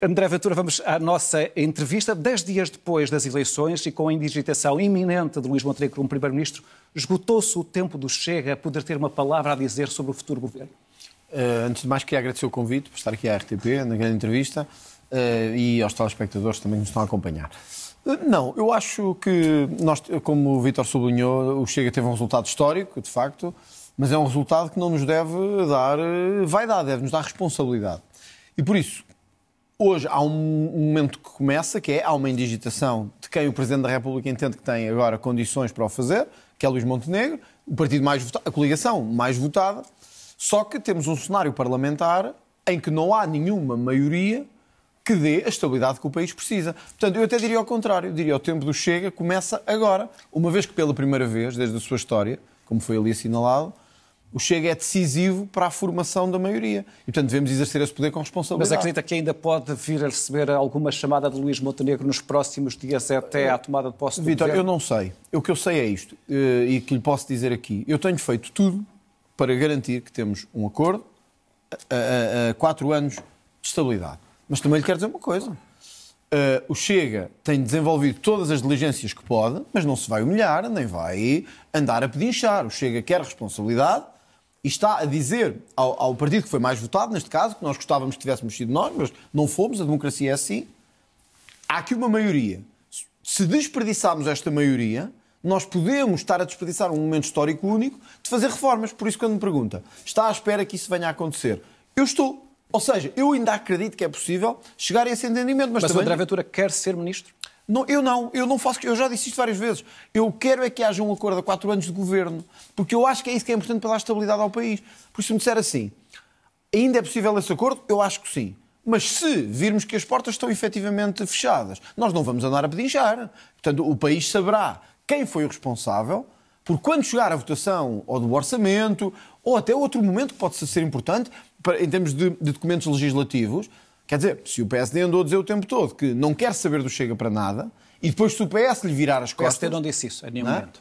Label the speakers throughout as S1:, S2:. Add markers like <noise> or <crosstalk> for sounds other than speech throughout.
S1: André Ventura, vamos à nossa entrevista. Dez dias depois das eleições e com a indigitação iminente de Luís Montenegro como Primeiro-Ministro, esgotou-se o tempo do Chega a poder ter uma palavra a dizer sobre
S2: o futuro governo? Uh, antes de mais, queria agradecer o convite por estar aqui à RTP, na grande entrevista, uh, e aos telespectadores também que nos estão a acompanhar. Eh, não, eu acho que, nós, como o Vítor sublinhou, o Chega teve um resultado histórico, de facto, mas é um resultado que não nos deve dar vaidade, deve nos dar responsabilidade. E por isso, Hoje há um momento que começa, que é há uma indigitação de quem o Presidente da República entende que tem agora condições para o fazer, que é Luís Montenegro, o partido mais votado, a coligação mais votada, só que temos um cenário parlamentar em que não há nenhuma maioria que dê a estabilidade que o país precisa. Portanto, eu até diria ao contrário, diria o tempo do Chega começa agora, uma vez que pela primeira vez, desde a sua história, como foi ali assinalado, o Chega é decisivo para a formação da maioria. E, portanto, devemos exercer esse poder com responsabilidade. Mas acredita
S1: que ainda pode vir a receber alguma chamada de Luís Montenegro nos próximos dias é até à tomada de posse do Vitor, eu não
S2: sei. O que eu sei é isto, eh, e que lhe posso dizer aqui. Eu tenho feito tudo para garantir que temos um acordo a, a, a quatro anos de estabilidade. Mas também lhe quero dizer uma coisa. Uh, o Chega tem desenvolvido todas as diligências que pode, mas não se vai humilhar, nem vai andar a pedinchar. O Chega quer responsabilidade e está a dizer ao, ao, partido que foi mais votado, neste caso, que nós gostávamos que tivéssemos sido nós, mas não fomos, a democracia é assim. Há aqui uma maioria. Se desperdiçarmos esta maioria, nós podemos estar a desperdiçar um momento histórico único de fazer reformas. Por isso, quando me pergunta, está à espera que isso venha a acontecer? Eu estou. Ou seja, eu ainda acredito que é possível chegar a esse entendimento. Mas, mas também... o André Ventura quer ser ministro? Não, eu não, eu não faço. Eu já disse isto várias vezes. Eu quero é que haja um acordo a quatro anos de governo, porque eu acho que é isso que é importante para dar estabilidade ao país. Por isso, se me disser assim, ainda é possível esse acordo? Eu acho que sim. Mas se virmos que as portas estão efetivamente fechadas, nós não vamos andar a pedinchar. Portanto, o país saberá quem foi o responsável, por quando chegar a votação ou do orçamento, ou até outro momento que pode ser importante, em termos de, de documentos legislativos, Quer dizer, se o PSD andou a dizer o tempo todo que não quer saber do Chega para nada, e depois se o PS lhe virar as costas... O PSD não
S1: disse isso a nenhum não? É? momento.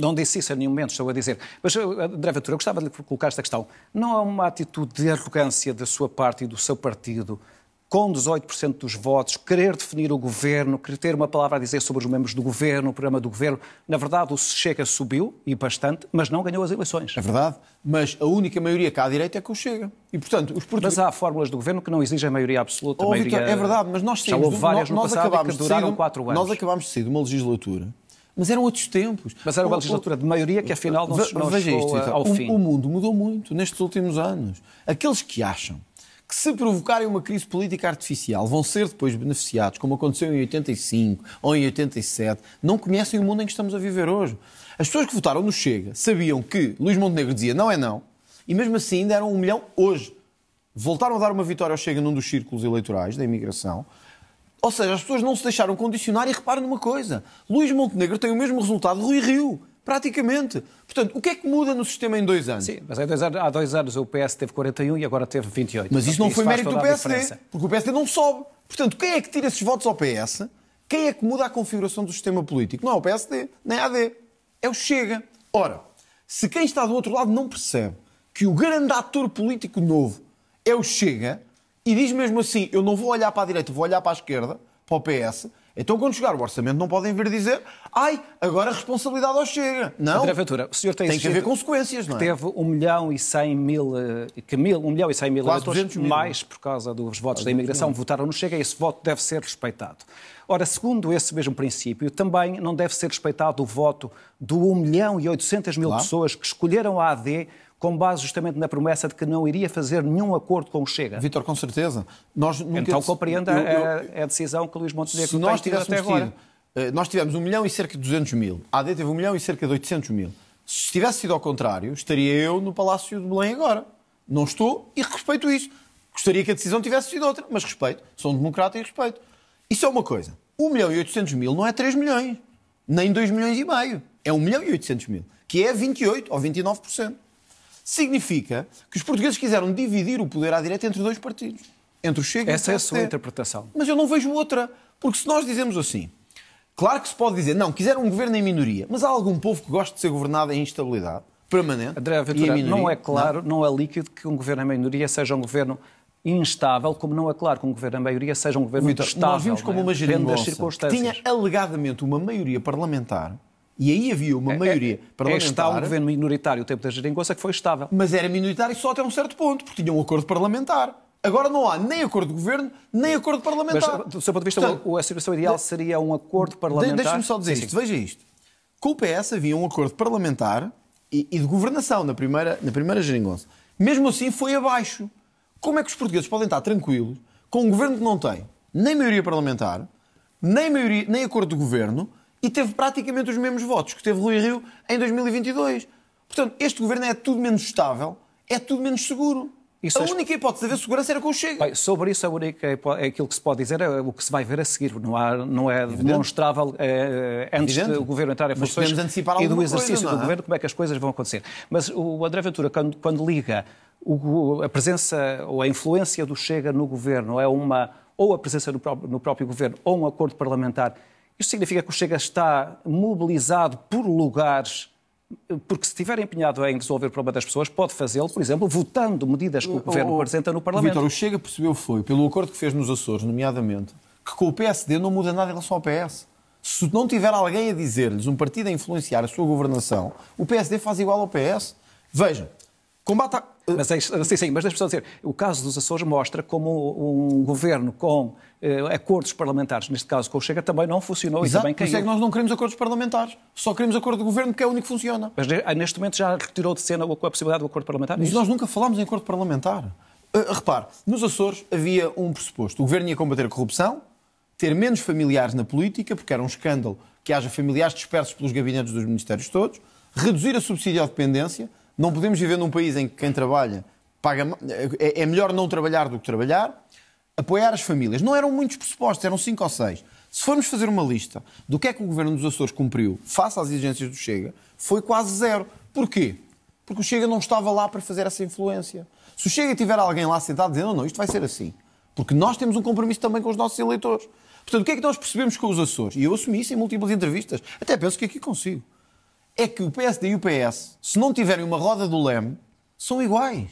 S1: Não disse isso a nenhum momento, estou a dizer. Mas, eh, André Ventura, eu gostava de lhe colocar esta questão. Não é uma atitude de arrogância da sua parte e do seu partido com 18% dos votos, querer definir o governo, querer ter uma palavra a dizer sobre os membros do governo, o programa do governo. Na verdade, o Chega subiu, e bastante, mas não ganhou as eleições. É verdade, mas a única maioria cá à direita é com o Chega. E, portanto, os portugueses... Mas há fórmulas do governo que não exigem maioria absoluta. Oh, maioria... Então, é verdade, mas nós temos Já várias no, nós, no que duraram de... quatro anos. Nós
S2: acabámos de sair de uma legislatura mas eram outros tempos. Mas era uma legislatura de maioria que afinal não, Ve não veja chegou isto, então. ao o, fim. O mundo mudou muito nestes últimos anos. Aqueles que acham que se provocarem uma crise política artificial vão ser depois beneficiados, como aconteceu em 85 ou em 87, não conhecem o mundo em que estamos a viver hoje. As pessoas que votaram no Chega sabiam que Luís Montenegro dizia não é não, e mesmo assim ainda eram um milhão hoje. Voltaram a dar uma vitória ao Chega num dos círculos eleitorais da imigração. Ou seja, as pessoas não se deixaram condicionar e reparam numa coisa: Luís Montenegro tem o mesmo resultado de Rui Rio. Praticamente. Portanto, o que é que muda no sistema em dois anos? Sim, mas há dois anos,
S1: há dois anos o PS teve 41 e agora teve 28. Mas isso não isso foi mérito do PSD,
S2: porque o PSD não sobe. Portanto, quem é que tira esses votos ao PS? Quem é que muda a configuração do sistema político? Não é o PSD, nem a AD. É o Chega. Ora, se quem está do outro lado não percebe que o grande ator político novo é o Chega e diz mesmo assim: eu não vou olhar para a direita, vou olhar para a esquerda, para o PS, então, quando chegar o orçamento, não podem vir dizer ai, agora a responsabilidade ao Chega. Não. André Ventura,
S1: o senhor tem, tem que haver
S2: consequências, não é? Teve 1 milhão e 100
S1: mil, eh, que mil, 1 milhão e 100 mil eleitores mais por causa dos votos Quase da imigração votaram no Chega e esse voto deve ser respeitado. Ora, segundo esse mesmo princípio, também não deve ser respeitado o voto do 1 milhão e 800 mil claro. pessoas que escolheram a AD com base justamente
S2: na promessa de que não iria fazer nenhum acordo com o Chega. Vitor, com certeza. Nós nunca... Então compreenda eu, eu...
S1: A, a, decisão que Luís Montenegro se nós tivéssemos até agora. Tido,
S2: eh, nós tivemos 1 milhão e cerca de 200 mil. A AD teve 1 milhão e cerca de 800 mil. Se tivesse sido ao contrário, estaria eu no Palácio de Belém agora. Não estou e respeito isso. Gostaria que a decisão tivesse sido outra, mas respeito. Sou um democrata e respeito. Isso é uma coisa. 1 milhão e 800 mil não é 3 milhões, nem 2 milhões e meio. É 1 milhão e 800 mil, que é 28 ou 29% significa que os portugueses quiseram dividir o poder à direita entre dois partidos. Entre o Chega Essa e o PSD. é a sua interpretação. Mas eu não vejo outra. Porque se nós dizemos assim, claro que se pode dizer, não, quiseram um governo em minoria, mas há algum povo que gosta de ser governado em instabilidade permanente? André minoria. não é claro,
S1: não. não é líquido que um governo em minoria seja um governo instável, como não é claro que um governo em maioria seja
S2: um governo Vitor, estável. Nós vimos como é? uma geringonça que tinha alegadamente uma maioria parlamentar e aí havia uma é, é, maioria é, é, parlamentar. É está um governo minoritário o tempo da geringonça que foi estável. Mas era minoritário só até um certo ponto, porque tinha um acordo parlamentar. Agora não há nem acordo de governo, nem acordo parlamentar. Mas, do seu ponto de vista, a situação ideal seria um acordo parlamentar. Deixa-me só dizer sim, isto, sim. veja isto. Com o PS havia um acordo parlamentar e, e de governação na primeira, na primeira geringonça. Mesmo assim foi abaixo. Como é que os portugueses podem estar tranquilos com um governo que não tem nem maioria parlamentar, nem, maioria, nem acordo de governo, e teve praticamente os mesmos votos que teve Rui Rio em 2022. Portanto, este governo é tudo menos estável, é tudo menos seguro. Isso a é única hipótese de haver segurança era com o Chega. Bem,
S1: sobre isso, a única é aquilo que se pode dizer é o que se vai ver a seguir. Não, há, não é Evidente. demonstrável é, antes Evidente. do governo entrar em funções e do exercício coisa, do é? governo como é que as coisas vão acontecer. Mas o André Ventura, quando, quando liga o, a presença ou a influência do Chega no governo, é uma ou a presença no próprio, no próprio governo ou um acordo parlamentar isto significa que o Chega está mobilizado por lugares porque se estiver empenhado em resolver o problema das pessoas, pode fazê-lo, por
S2: exemplo, votando medidas que o, Governo apresenta no Parlamento. Vitor, o Chega percebeu foi, pelo acordo que fez nos Açores, nomeadamente, que com o PSD não muda nada em relação ao PS. Se não tiver alguém a dizer-lhes, um partido a influenciar a sua governação, o PSD faz igual ao PS. Veja, combate a... Mas é, sim, sim, mas deixa-me só dizer, o caso dos Açores mostra como um governo com
S1: eh, acordos parlamentares, neste caso com o Chega, também não funcionou Exato, e também é caiu. Por é que
S2: nós não queremos acordos parlamentares, só queremos acordo de governo, que é o único que funciona. Mas ah, neste momento já retirou de cena a possibilidade do acordo parlamentar? É mas nós nunca falámos em acordo parlamentar. Uh, repare, nos Açores havia um pressuposto, o governo ia combater a corrupção, ter menos familiares na política, porque era um escândalo que haja familiares dispersos pelos gabinetes dos ministérios todos, reduzir a subsídio à dependência não podemos viver num país em que quem trabalha paga, é, é, melhor não trabalhar do que trabalhar. Apoiar as famílias. Não eram muitos pressupostos, eram cinco ou seis. Se formos fazer uma lista do que é que o governo dos Açores cumpriu face às exigências do Chega, foi quase zero. Porquê? Porque o Chega não estava lá para fazer essa influência. Se o Chega tiver alguém lá sentado dizendo, não, não, isto vai ser assim. Porque nós temos um compromisso também com os nossos eleitores. Portanto, o que é que nós percebemos com os Açores? E eu assumi isso em múltiplas entrevistas. Até penso que aqui consigo é que o PSD e o PS, se não tiverem uma roda do leme, são iguais.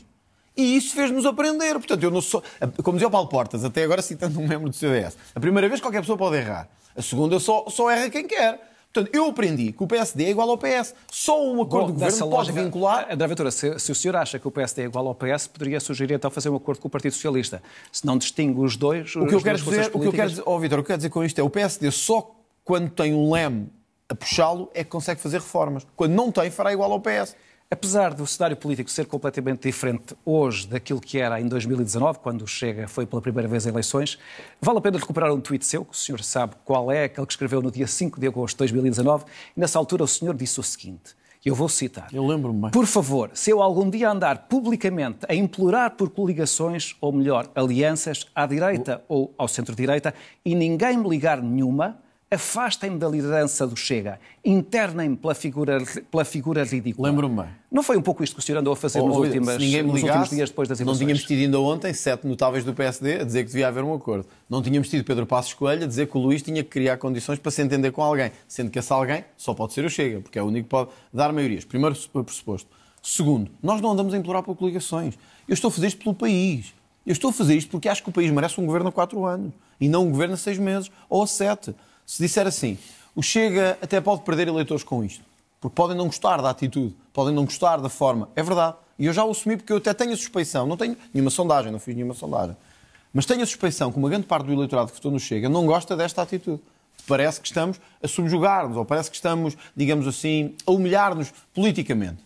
S2: E isso fez-nos aprender. Portanto, eu não sou. Como dizia o Paulo Portas, até agora citando um membro do CDS, a primeira vez qualquer pessoa pode errar. A segunda só, só erra quem quer. Portanto, eu aprendi que o PSD é igual ao PS. Só um acordo Bom, de governo pode
S1: vincular. André Ventura, se, se, o senhor acha que o PSD é igual ao PS, poderia sugerir então fazer um acordo com o Partido Socialista. Se não distingue os dois, o que eu quero dizer, políticas... o que eu quero dizer,
S2: oh, Vitor, o que eu quero dizer com isto é o PSD só quando tem um leme a puxá-lo é que consegue fazer reformas. Quando não tem, fará igual ao PS. Apesar do cenário político ser completamente
S1: diferente hoje daquilo que era em 2019, quando Chega foi pela primeira vez em eleições, vale a pena recuperar um tweet seu, que o senhor sabe qual é, aquele que escreveu no dia 5 de agosto de 2019, nessa altura o senhor disse o seguinte. Eu vou citar. Eu lembro-me bem. Por favor, se eu algum dia andar publicamente a implorar por coligações, ou melhor, alianças, à direita o... ou ao centro-direita, e ninguém me ligar nenhuma, afastem-me da liderança do Chega,
S2: internem-me pela figura, pela figura ridícula. Lembro-me bem.
S1: Não foi um pouco isto que o senhor andou a fazer ou, oh, nos, oh, ligasse, nos, últimos dias depois
S2: das eleições? Não tínhamos tido ainda ontem sete notáveis do PSD a dizer que devia haver um acordo. Não tínhamos tido Pedro Passos Coelho a dizer que o Luís tinha que criar condições para se entender com alguém, sendo que esse alguém só pode ser o Chega, porque é o único que pode dar maiorias. Primeiro pressuposto. Segundo, nós não andamos a implorar por coligações. Eu estou a fazer isto pelo país. Eu estou a fazer isto porque acho que o país merece um governo a quatro anos e não um governo a seis meses ou a sete se disser assim, o Chega até pode perder eleitores com isto, porque podem não gostar da atitude, podem não gostar da forma. É verdade. E eu já o assumi porque eu até tenho a suspeição, não tenho nenhuma sondagem, não fiz nenhuma sondagem, mas tenho a suspeição que uma grande parte do eleitorado que votou no Chega não gosta desta atitude. Parece que estamos a subjugar-nos, ou parece que estamos, digamos assim, a humilhar-nos politicamente.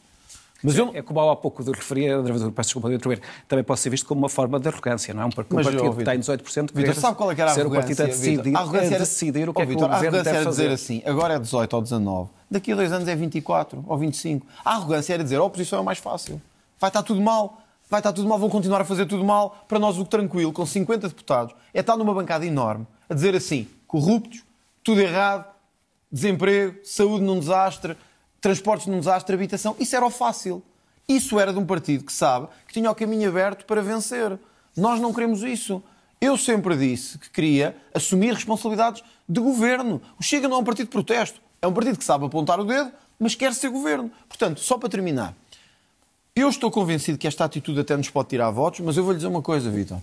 S2: Mas é eu... É como há pouco de referia, peço
S1: desculpa de interromper, também pode ser visto como uma forma de arrogância, não é? Um, partido que tem 18%
S2: Vitor, sabe qual é que era a arrogância? Ser partido a decidir, a arrogância é era... decidir o que oh, é que o governo deve fazer. A arrogância era dizer assim, agora é 18 ou 19, daqui a dois anos é 24 ou 25. A arrogância era dizer, a oposição é mais fácil, vai estar tudo mal, vai estar tudo mal, vão continuar a fazer tudo mal. Para nós, o tranquilo, com 50 deputados, é estar numa bancada enorme a dizer assim: corruptos, tudo errado, desemprego, saúde num desastre, transportes num desastre, habitação. Isso era o fácil. Isso era de um partido que sabe que tinha o caminho aberto para vencer. Nós não queremos isso. Eu sempre disse que queria assumir responsabilidades de governo. O Chega não é um partido de protesto. É um partido que sabe apontar o dedo, mas quer ser governo. Portanto, só para terminar, eu estou convencido que esta atitude até nos pode tirar votos, mas eu vou lhe dizer uma coisa, Vitor.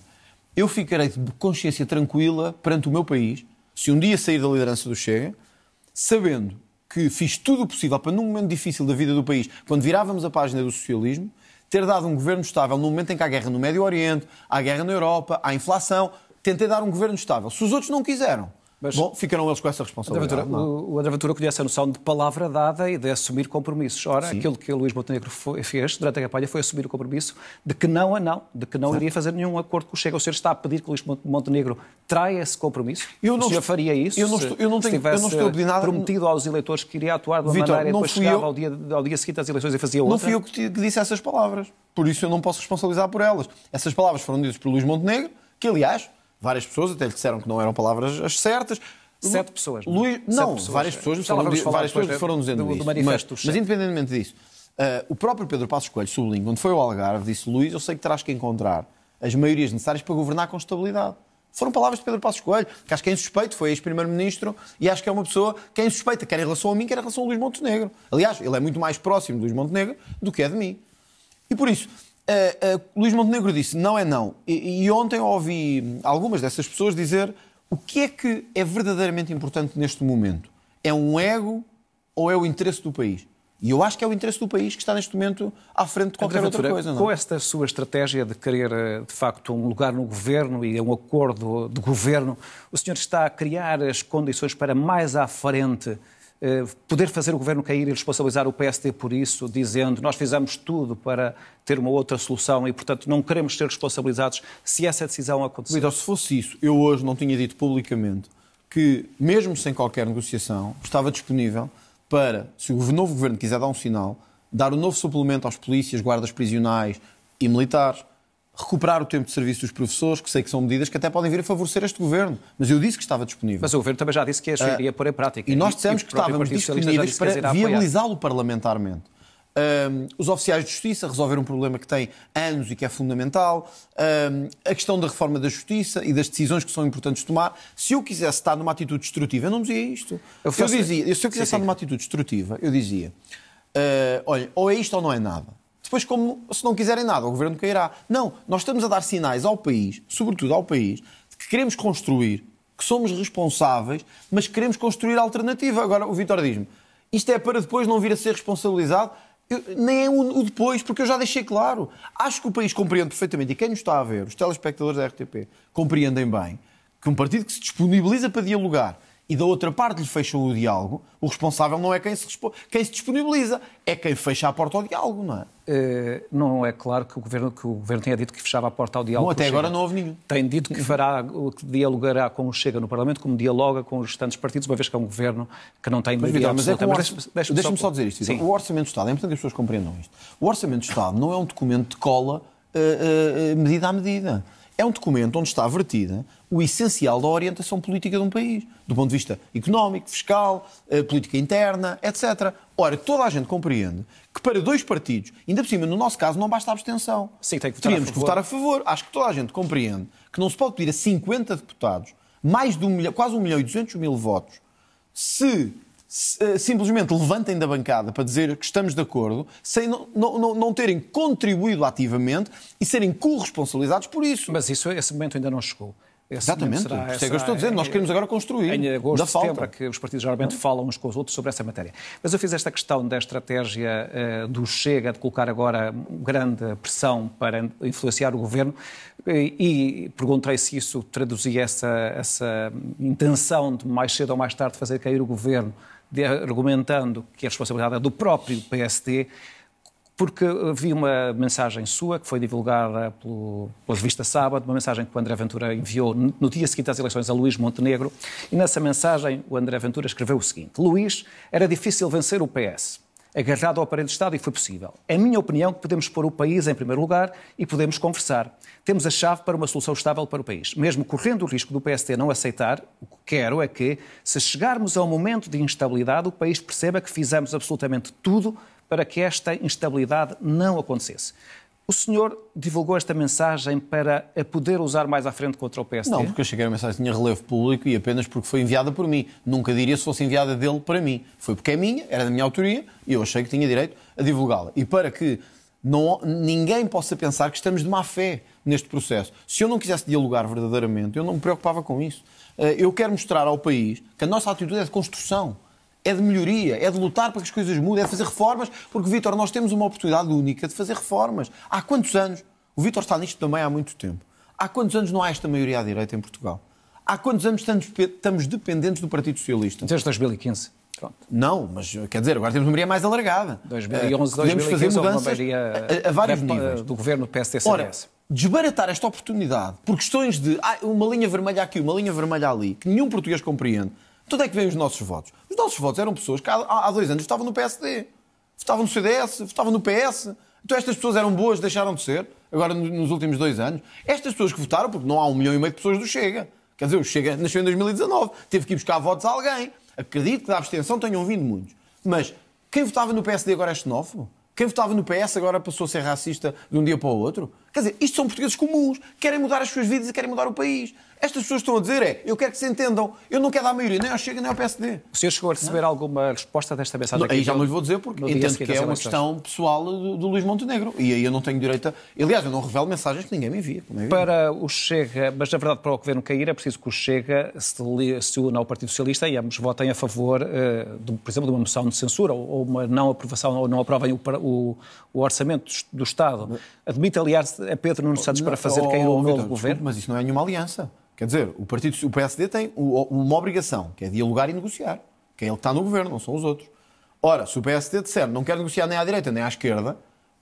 S2: Eu ficarei de consciência tranquila perante o meu país se um dia sair da liderança do Chega, sabendo que fiz tudo o possível para, num momento difícil da vida do país, quando virávamos a página do socialismo, ter dado um governo estável num momento em que há guerra no Médio Oriente, há guerra na Europa, há inflação, tentei dar um governo estável. Se os outros não quiseram, mas Bom, ficaram eles com essa responsabilidade. André Ventura, é?
S1: o, o André Ventura conhece a noção de palavra dada e de assumir compromissos. Ora, Sim. aquilo que o Luís Montenegro foi, fez durante a campanha foi assumir o compromisso de que não a não, de que não iria fazer nenhum acordo com o Chega. O senhor está a pedir que o Luís Montenegro traia esse compromisso? Eu não o senhor faria isso eu não, se, eu não tenho, se tivesse eu não estou a nada, prometido aos eleitores que iria atuar de uma Victor, maneira e depois chegava eu, ao,
S2: dia, ao dia seguinte às eleições e fazia outra? Não fui eu que disse essas palavras. Por isso eu não posso responsabilizar por elas. Essas palavras foram ditas por Luís Montenegro, que aliás Várias pessoas até lhe disseram que não eram palavras as certas. Sete pessoas. É? Luís, não, pessoas. várias pessoas, foram, várias pessoas foram dizendo isso. mas, mas, independentemente disso, uh, o próprio Pedro Passos Coelho, sublinho, quando foi ao Algarve, disse: Luís, eu sei que terás que encontrar as maiorias necessárias para governar com estabilidade. Foram palavras de Pedro Passos Coelho, que acho que é insuspeito, foi ex-primeiro-ministro, e acho que é uma pessoa que é insuspeita, quer em relação a mim, quer em relação a Luís Montenegro. Aliás, ele é muito mais próximo de Luís Montenegro do que é de mim. E por isso, Uh, uh, Luís Montenegro disse não é não. E, e, ontem ouvi algumas dessas pessoas dizer o que é que é verdadeiramente importante neste momento. É um ego ou é o interesse do país? E eu acho que é o interesse do país que está neste momento à frente de qualquer outra coisa. Não? É? Com
S1: esta sua estratégia de querer, eh, de facto, um lugar no governo e um acordo de governo, o senhor está a criar as condições para mais à frente eh, poder fazer o governo cair e responsabilizar o PSD por isso, dizendo nós fizemos tudo para ter uma outra solução
S2: e, portanto, não queremos ser responsabilizados se essa decisão acontecer. Então, se fosse isso, eu hoje não tinha dito publicamente que, mesmo sem qualquer negociação, estava disponível para, se o novo governo quiser dar um sinal, dar um novo suplemento às polícias, guardas prisionais e militares recuperar o tempo de serviço dos professores, que sei que são medidas que até podem vir a favorecer este governo. Mas eu disse que estava disponível.
S1: Mas o governo também já disse que isso ah, iria pôr em prática. E nós dissemos e que estávamos disponíveis para viabilizá-lo
S2: parlamentarmente. Um, os oficiais de justiça resolveram um problema que tem anos e que é fundamental. Um, a questão da reforma da justiça e das decisões que são importantes tomar. Se eu quisesse estar numa atitude destrutiva, eu não dizia isto. Eu, eu dizia, se eu quisesse sim, sim. estar numa atitude destrutiva, eu dizia: uh, olha, ou é isto ou não é nada depois, como se não quiserem nada, o governo cairá. Não, nós estamos a dar sinais ao país, sobretudo ao país, de que queremos construir, que somos responsáveis, mas queremos construir alternativa. Agora, o Vitor diz-me: isto é para depois não vir a ser responsabilizado? Eu, nem é o, o, depois, porque eu já deixei claro. Acho que o país compreende perfeitamente, e quem nos está a ver, os telespectadores da RTP, compreendem bem que um partido que se disponibiliza para dialogar e da outra parte lhe fecham o diálogo, o responsável não é quem se, quem se disponibiliza, é quem fecha a porta ao diálogo, não é? Uh, não é claro que o, governo,
S1: que o Governo tenha dito que fechava a porta ao diálogo. Não, até agora não houve nenhum. Tem dito que, fará, que dialogará com o Chega no Parlamento, como dialoga com os restantes partidos, uma vez que é um Governo que não tem Mas, mas, é mas deixa-me deixa só... só... dizer isto. Sim.
S2: O Orçamento do Estado, é importante que as pessoas compreendam isto, o Orçamento do Estado não é um documento de cola uh, uh, medida a medida é um documento onde está vertida o essencial da orientação política de um país, do ponto de vista económico, fiscal, eh, política interna, etc. Ora, toda a gente compreende que para dois partidos, ainda por cima, no nosso caso, não basta a abstenção. Sim, tem que votar Teríamos a favor. que votar a favor. Acho que toda a gente compreende que não se pode pedir a 50 deputados mais de um milhão, quase 1 milhão e 200 mil votos se eh, simplesmente levantem da bancada para dizer que estamos de acordo, sem não, não, não terem contribuído ativamente e serem corresponsabilizados por isso. Mas isso, esse momento ainda não chegou. Esse Exatamente, será, isso é que eu estou a dizer. Nós queremos agora
S1: construir. Em agosto, da setembro, falta. que os partidos geralmente falam uns com os outros sobre essa matéria. Mas eu fiz esta questão da estratégia uh, do Chega de colocar agora grande pressão para influenciar o governo e, eh, e perguntei se isso traduzia essa, essa intenção de mais cedo ou mais tarde fazer cair o governo de, argumentando que a responsabilidade é do próprio PSD, porque vi uma mensagem sua que foi divulgada pelo, pela revista Sábado, uma mensagem que o André Ventura enviou no dia seguinte às eleições a Luís Montenegro, e nessa mensagem o André Ventura escreveu o seguinte: Luís, era difícil vencer o PS agarrado ao aparente Estado e foi possível. É minha opinião que podemos pôr o país em primeiro lugar e podemos conversar. Temos a chave para uma solução estável para o país. Mesmo correndo o risco do PST não aceitar, o que quero é que, se chegarmos ao momento de instabilidade, o país perceba que fizemos absolutamente tudo para que esta instabilidade não acontecesse. O senhor
S2: divulgou esta mensagem para a poder usar mais à frente contra o PSD? Não, porque eu cheguei a mensagem tinha relevo público e apenas porque foi enviada por mim. Nunca diria se fosse enviada dele para mim. Foi porque é minha, era da minha autoria e eu achei que tinha direito a divulgá-la. E para que não, ninguém possa pensar que estamos de má fé neste processo. Se eu não quisesse dialogar verdadeiramente, eu não me preocupava com isso. Eh, eu quero mostrar ao país que a nossa atitude é de construção é de melhoria, é de lutar para que as coisas mudem, é de fazer reformas, porque, Vítor, nós temos uma oportunidade única de fazer reformas. Há quantos anos? O Vítor está nisto também há muito tempo. Há quantos anos não há esta maioria à direita em Portugal? Há quantos anos estamos dependentes do Partido Socialista? Desde 2015. Pronto. Não, mas quer dizer, agora temos uma maioria mais alargada. 2011, ah, Podemos 2015, fazer é mudanças a, a, vários níveis. Do governo PSD-CDS. desbaratar esta oportunidade por questões de ah, uma linha vermelha aqui, uma linha vermelha ali, que nenhum português compreende, de onde é que vêm os nossos votos? Os nossos votos eram pessoas que há, há dois anos estavam no PSD, votavam no CDS, votavam no PS. Então estas pessoas eram boas, deixaram de ser, agora nos últimos dois anos. Estas pessoas que votaram, porque não há um milhão e meio de pessoas do Chega. Quer dizer, o Chega nasceu em 2019, teve que ir buscar votos a alguém. Acredito que da abstenção tenham vindo muitos. Mas quem votava no PSD agora é xenófobo? Quem votava no PS agora passou a ser racista de um dia para o outro? Quer dizer, isto são portugueses comuns, querem mudar as suas vidas e querem mudar o país. Estas pessoas estão a dizer é, eu quero que se entendam, eu não quero dar a maioria, nem ao Chega, nem ao PSD. O senhor chegou a receber não? alguma
S1: resposta desta mensagem? Não, aí já não lhe vou dizer, porque entendo que é uma questão
S2: pessoal do, do, Luís Montenegro. E aí eu não tenho direito a... Aliás,
S1: eu não revelo mensagens que ninguém me envia. Para o Chega, mas na verdade para o governo cair é preciso que o Chega se, se una ao Partido Socialista e ambos votem a favor, uh, de, por exemplo, de uma moção de censura ou, ou uma não aprovação ou não aprovem o, o, o orçamento do Estado. Admite, aliás,
S2: a é Pedro Nuno Santos para fazer cair é o oh, oh, oh, novo governo? Mas isso não é nenhuma aliança. Quer dizer, o, partido, o PSD tem uma obrigação, que é dialogar e negociar. Que é ele que está no governo, não são os outros. Ora, se o PSD disser não quer negociar nem à direita nem à esquerda,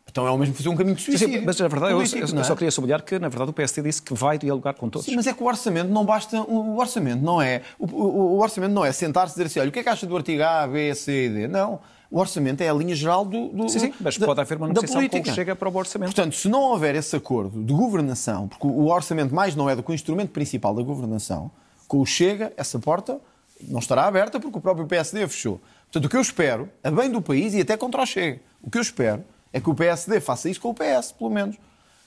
S2: então é o mesmo fazer um caminho de suicídio. Sim, mas na verdade, eu, eu, eu, é? só queria sublinhar que, na verdade, o PSD disse que vai dialogar com todos. Sim, mas é que o orçamento não basta. O orçamento não é. O, o, o orçamento não é sentar-se e dizer assim: olha, o que é que acha do artigo A, B, C e D? Não. O orçamento é a linha geral do. do sim, sim, mas da, pode haver uma negociação que chega para o orçamento. Portanto, se não houver esse acordo de governação, porque o orçamento mais não é do que o instrumento principal da governação, com o Chega, essa porta não estará aberta porque o próprio PSD fechou. Portanto, o que eu espero, a bem do país e até contra o Chega, o que eu espero é que o PSD faça isso com o PS, pelo menos.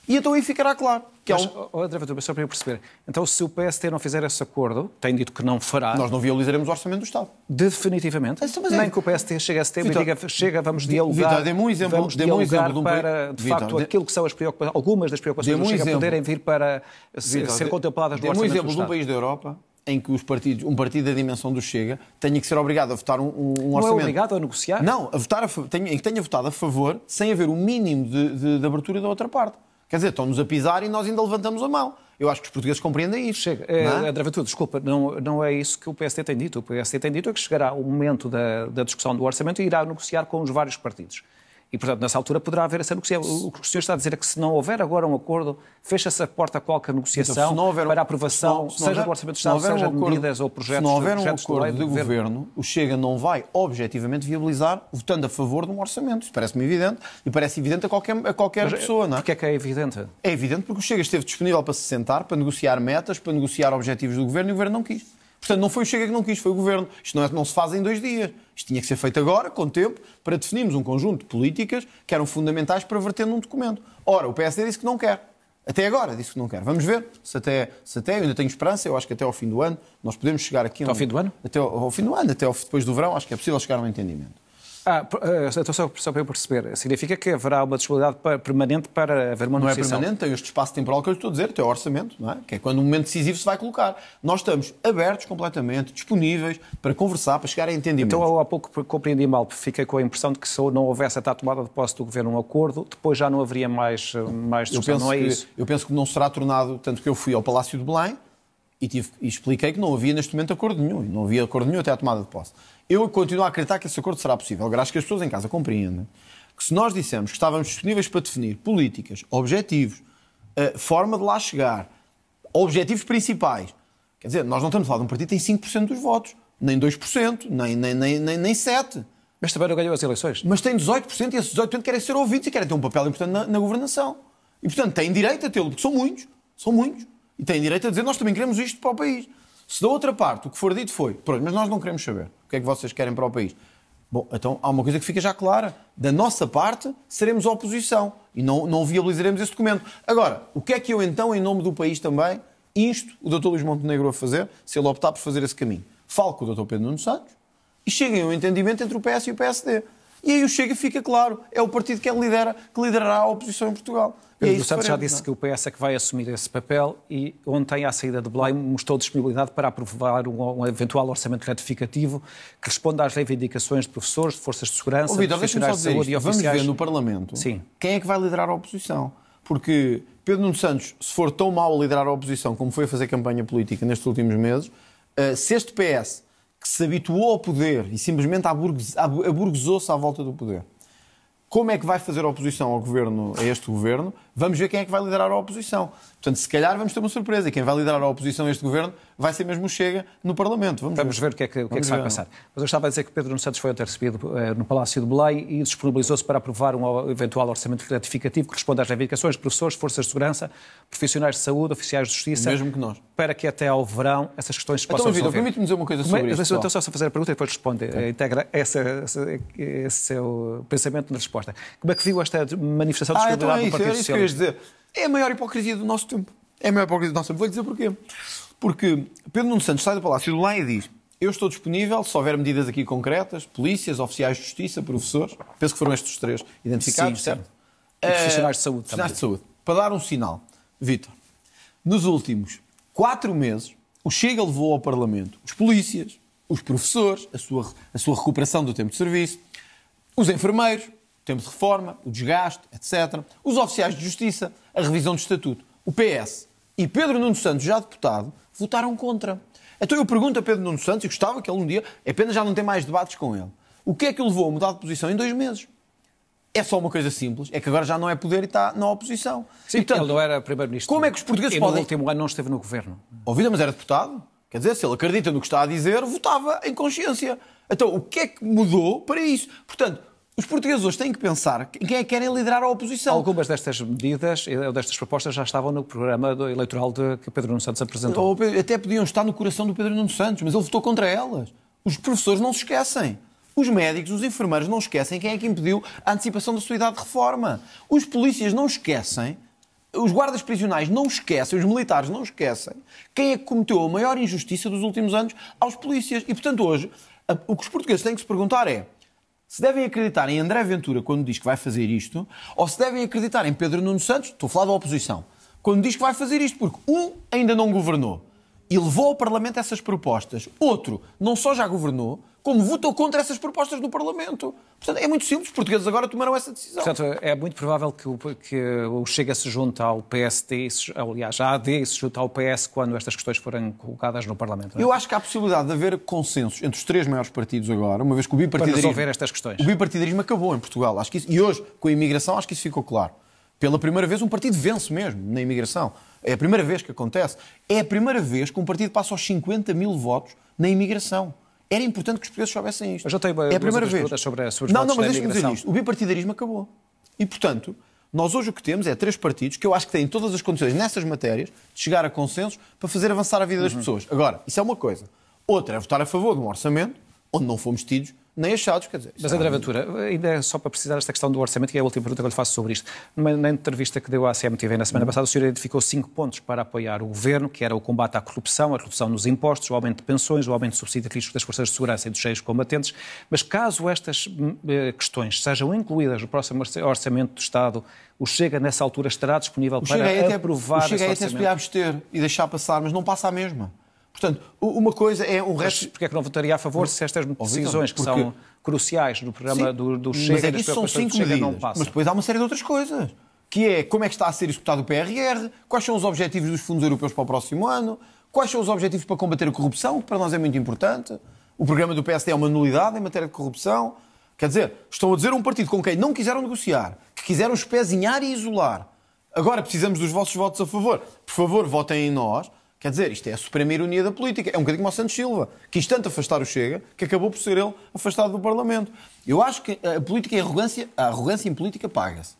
S2: E então aí ficará claro. Que é mas, há um... Outra só para eu perceber. Então, se o PST não fizer esse acordo, tem dito que não fará. Nós não violizaremos o orçamento do Estado. Definitivamente. Ah, mas, mas é...
S1: Nem que o PST chegue a esse tema Vitor, e diga, chega, vamos dialogar. Vitor, dê-me um exemplo, vamos dê um exemplo para, de Vitor, facto, aquilo que são as preocupações, algumas
S2: das preocupações do um Chega poderem vir para Vitor, ser contempladas no orçamento um exemplo de um país da Europa em que os partidos, um partido da dimensão do Chega tenha que ser obrigado a votar um, um não orçamento. Não é obrigado
S1: a negociar? Não,
S2: a votar a, tenha, tenha votado a favor sem haver o mínimo de, de, de abertura da outra parte. Quer dizer, estão-nos a pisar e nós ainda levantamos a mão. Eu acho que os portugueses compreendem isso. Chega. É? Eh, André é? desculpa,
S1: não, não é isso que o PSD tem dito. O PSD tem dito é que chegará o momento da, da discussão do orçamento e irá negociar com os vários partidos. E, portanto, nessa altura poderá haver essa negociação. O que o senhor está a dizer é que se não houver agora um acordo, fecha-se a porta a qualquer negociação então, para a aprovação, se não, se não seja do Orçamento de Estado, seja um de medidas ou projetos. Se não houver um acordo de, de governo, governo,
S2: o Chega não vai objetivamente viabilizar votando a favor de um orçamento. Parece-me evidente e parece evidente a qualquer, a qualquer Mas, eh, pessoa, não é? Porquê é que é evidente? É evidente porque o Chega esteve disponível para se sentar, para negociar metas, para negociar objetivos do governo e o governo não quis. Portanto, não foi o Chega que não quis, foi o Governo. Isto não, é, não se faz em dois dias. Isto tinha que ser feito agora, com tempo, para definirmos um conjunto de políticas que eram fundamentais para verter num documento. Ora, o PSD disse que não quer. Até agora disse que não quer. Vamos ver se até, se até, eu ainda tenho esperança, eu acho que até ao fim do ano nós podemos chegar aqui... Até um, ao fim do ano? Até ao, ao fim do ano, até ao, depois do verão, acho que é possível chegar a um entendimento. Ah, então só, só para eu perceber. Significa que haverá uma disponibilidade permanente para haver uma negociação? Não é permanente, tem este espaço temporal que eu estou a dizer, tem o orçamento, não é? que é quando um momento decisivo se vai colocar. Nós estamos abertos completamente, disponíveis para conversar, para chegar a entendimento. Então, eu há pouco compreendi mal, fiquei
S1: com a impressão de que se não houvesse até a tomada de posse do Governo um acordo, depois já não haveria mais, ah, mais discussão, não é que, isso?
S2: Eu penso que não será tornado, tanto que eu fui ao Palácio de Belém, e, tive, e, expliquei que não havia neste momento acordo nenhum, não havia acordo nenhum até à tomada de posse. Eu continuo a acreditar que esse acordo será possível. graças acho que as pessoas em casa compreendem que se nós dissemos que estávamos disponíveis para definir políticas, objetivos, eh, forma de lá chegar, objetivos principais, quer dizer, nós não estamos a falar de um partido que tem 5% dos votos, nem 2%, nem, nem, nem, nem, nem 7%. Mas também não ganhou as eleições. Mas tem 18% e esses 18% querem ser ouvidos e querem ter um papel importante na, na governação. E, portanto, têm direito a tê-lo, porque são muitos, são muitos. E têm direito a dizer nós também queremos isto para o país. Se da outra parte o que for dito foi, pronto, mas nós não queremos saber o que é que vocês querem para o país. Bom, então há uma coisa que fica já clara. Da nossa parte, seremos oposição e não, não viabilizaremos esse documento. Agora, o que é que eu então, em nome do país também, insto o Dr. Luís Montenegro a fazer, se ele optar por fazer esse caminho? Falo com o Dr. Pedro Nuno Santos e cheguem a um entendimento entre o PS e o PSD. E aí o Chega fica claro, é o partido que é lidera, que liderará a oposição em Portugal. É Pedro é Santos já disse
S1: não? É? que o PS é que vai assumir esse papel e ontem, à saída de Blay, mostrou disponibilidade para aprovar um, um eventual orçamento retificativo que responda às reivindicações de professores, de forças de segurança, oh, de profissionais de saúde isto. e oficiais. Vamos ver no
S2: Parlamento Sim. quem é que vai liderar a oposição. Porque Pedro Nuno Santos, se for tão mal a liderar a oposição como foi a fazer campanha política nestes últimos meses, eh, se este PS que se habituou ao poder e simplesmente aburguesou-se à volta do poder, como é que vai fazer oposição ao governo, a este governo, Vamos ver quem é que vai liderar a oposição. Portanto, se calhar vamos ter uma surpresa. E quem vai liderar a oposição a este governo vai ser mesmo Chega no Parlamento. Vamos, vamos ver. ver o que é que, o que, é que se vai passar. Mas eu estava a dizer que Pedro Santos foi
S1: ontem recebido eh, no Palácio de Belém e disponibilizou-se para aprovar um eventual orçamento gratificativo que responda às reivindicações de professores, forças de segurança, profissionais de saúde, oficiais de justiça. Mesmo que nós. Para que até ao verão essas questões se então, possam ser resolver. permite-me dizer uma coisa é? sobre Mas, isto. Então, só fazer a pergunta e depois responde. É. Integra essa, essa, esse
S2: seu pensamento na resposta. Como é que viu esta manifestação de ah, solidariedade então é, é isso, do Partido Socialista? de dizer é a maior hipocrisia do nosso tempo. É a maior hipocrisia do nosso tempo. Vou-lhe dizer porquê. Porque Pedro Nuno Santos sai do Palácio do Lá e diz eu estou disponível se houver medidas aqui concretas, polícias, oficiais de justiça, professores, penso que foram estes três identificados, sim, certo? E profissionais de eh, saúde também. de saúde. Para dar um sinal, Vitor, nos últimos quatro meses, o Chega levou ao Parlamento os polícias, os professores, a sua, a sua recuperação do tempo de serviço, os enfermeiros, temos reforma, o desgaste, etc. Os oficiais de justiça, a revisão do estatuto. O PS e Pedro Nuno Santos, já deputado, votaram contra. Então eu pergunto a Pedro Nuno Santos, e gostava que ele um dia, é pena já não ter mais debates com ele, o que é que o levou a mudar de posição em dois meses? É só uma coisa simples, é que agora já não é poder e está na oposição. Sim, e, portanto, ele não era primeiro-ministro. Como é que os portugueses e podem... no último ano não esteve no governo. Ouvida, mas era deputado. Quer dizer, se ele acredita no que está a dizer, votava em consciência. Então, o que é que mudou para isso? Portanto, os portugueses hoje têm que pensar quem é que querem liderar a oposição. Algumas destas medidas eh, ou destas
S1: propostas já estavam no programa eleitoral de, que Pedro Nuno Santos apresentou.
S2: Ou, eh, até podiam estar no coração do Pedro Nuno Santos, mas ele votou contra elas. Os professores não se esquecem. Os médicos, os enfermeiros não esquecem quem é que impediu a antecipação da sua idade de reforma. Os polícias não esquecem. Os guardas prisionais não esquecem, os militares não esquecem quem é que cometeu a maior injustiça dos últimos anos aos polícias. E, portanto, hoje, o que os portugueses têm que se perguntar é se devem acreditar em André Ventura quando diz que vai fazer isto, ou se devem acreditar em Pedro Nuno Santos, estou a falar da oposição, quando diz que vai fazer isto, porque um ainda não governou e levou ao Parlamento essas propostas. Outro não só já governou, como votou contra essas propostas do Parlamento. Portanto, é muito simples, os portugueses agora tomaram essa decisão.
S1: Portanto, é muito provável que o, que o Chega se junte ao PSD, aliás, a AD se junte ao PS quando estas questões forem colocadas no Parlamento. É? Eu
S2: acho que há a possibilidade de haver consensos entre os três maiores partidos agora, uma vez que o bipartidarismo... Para resolver estas questões. O bipartidarismo acabou em Portugal, acho que isso, e hoje, com a imigração, acho que isso ficou claro. Pela primeira vez, um partido vence mesmo na imigração. É a primeira vez que acontece. É a primeira vez que um partido passa aos 50 mil votos na imigração. Era importante que os portugueses soubessem isto. Eu já tenho é a primeira vez. Sobre, sobre não, não, mas deixa-me dizer isto. O bipartidarismo acabou. E, portanto, nós hoje o que temos é três partidos que eu acho que têm todas as condições nessas matérias de chegar a consensos para fazer avançar a vida das uhum. pessoas. Agora, isso é uma coisa. Outra é votar a favor de um orçamento onde não fomos tidos nem achados, quer dizer. Mas André Ventura,
S1: ainda só para precisar esta questão do orçamento, que é a última pergunta que eu lhe faço sobre isto. Numa, na entrevista que deu à CMTV na semana uhum. passada, o senhor identificou cinco pontos para apoiar o governo, que era o combate à corrupção, a redução nos impostos, o aumento de pensões, o aumento de subsídio de risco das forças de segurança e dos cheios combatentes. Mas caso estas hum, eh, questões sejam incluídas no próximo orçamento do Estado, o Chega, nessa altura, estará disponível o para aprovar o Chega orçamento? O Chega até se podia
S2: abster e deixar passar, mas não passa a mesma. Portanto, uma coisa é o resto. Mas porque é que não votaria a favor se estas decisões que são cruciais do programa Sim, do, do Chega, mas é que isso são cinco Chega, medidas, mas depois há uma série de outras coisas, que é como é que está a ser executado o PRR, quais são os objetivos dos fundos europeus para o próximo ano, quais são os objetivos para combater a corrupção, que para nós é muito importante, o programa do PSD é uma nulidade em matéria de corrupção, quer dizer, estão a dizer um partido com quem não quiseram negociar, que quiseram espezinhar e isolar, agora precisamos dos vossos votos a favor, por favor, votem em nós, Quer dizer, isto é a suprema ironia da política. É um bocadinho como o Santos Silva, quis tanto afastar o Chega que acabou por ser ele afastado do Parlamento. Eu acho que a política e a arrogância, a arrogância em política paga-se.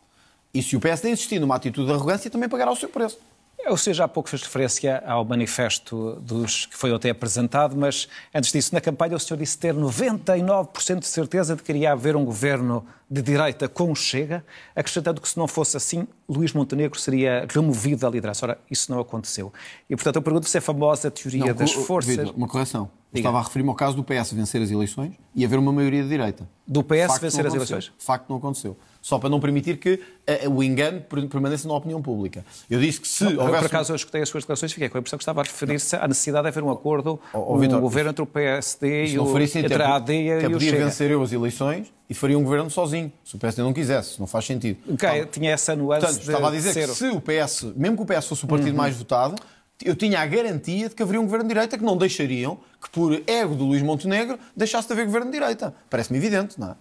S2: E se o PSD insistir numa atitude de arrogância, também pagará o seu preço.
S1: É, ou seja, há pouco fez referência ao manifesto dos que foi ontem apresentado, mas antes disso, na campanha o senhor disse ter 99% de certeza de que iria haver um governo de direita com o Chega, acrescentando que se não fosse assim, Luís Montenegro seria removido da liderança. Ora, isso não aconteceu. E, portanto, eu pergunto se é famosa a teoria não, das forças... uma
S2: correção. Estava a referir-me ao caso do PS vencer as eleições e haver uma maioria de direita. Do PS Facto vencer as eleições? facto, não aconteceu só para não permitir que uh, o engano permaneça na opinião pública. Eu disse que se não, houvesse... Eu, por acaso,
S1: eu escutei as suas declarações e fiquei com a impressão que estava a referir-se à necessidade de haver um acordo oh, oh, oh governo entre o PSD é e o... entre a AD e o Chega. podia vencer
S2: eu as eleições e faria um governo sozinho, se o PSD não quisesse, não faz sentido. Okay, tá tinha essa nuance Portanto, de... estava a dizer que se o PS, mesmo que o PS fosse o partido uhum. mais votado, eu tinha a garantia de que haveria um governo de direita que não deixariam que, por ego do Luís Montenegro, deixasse de haver governo de direita. Parece-me evidente, não é?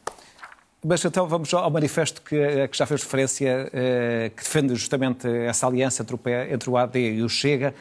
S1: Mas então vamos ao manifesto que, eh, que já fez referência, eh, que defende justamente essa aliança entre o, entre o AD e o Chega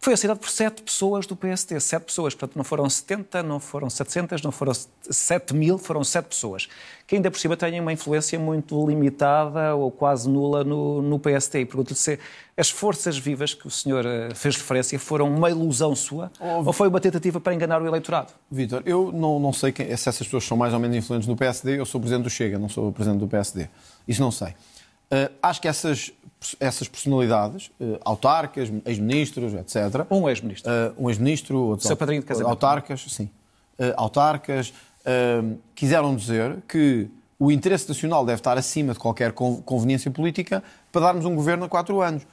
S1: foi assinado por sete pessoas do PSD, sete pessoas, portanto não foram 70, não foram 700, não foram 7 mil, foram sete pessoas, que ainda por cima têm uma influência muito limitada ou quase nula no, no PSD. E pergunto-lhe se as forças vivas que o senhor eh, fez referência foram uma ilusão sua oh, ou foi uma tentativa para
S2: enganar o eleitorado? Vitor, eu não, não sei quem, se essas pessoas são mais ou menos influentes no PSD, eu sou presidente do Chega, não sou presidente do PSD, isso não sei. Uh, acho que essas essas personalidades, eh, autarcas, ex-ministros, etc. Um ex-ministro. Eh, um ex-ministro, outro. Seu padrinho de casamento. Autarcas, sim. Eh, autarcas quiseram dizer que o interesse nacional deve estar acima de qualquer conveniência política para darmos um governo a quatro anos.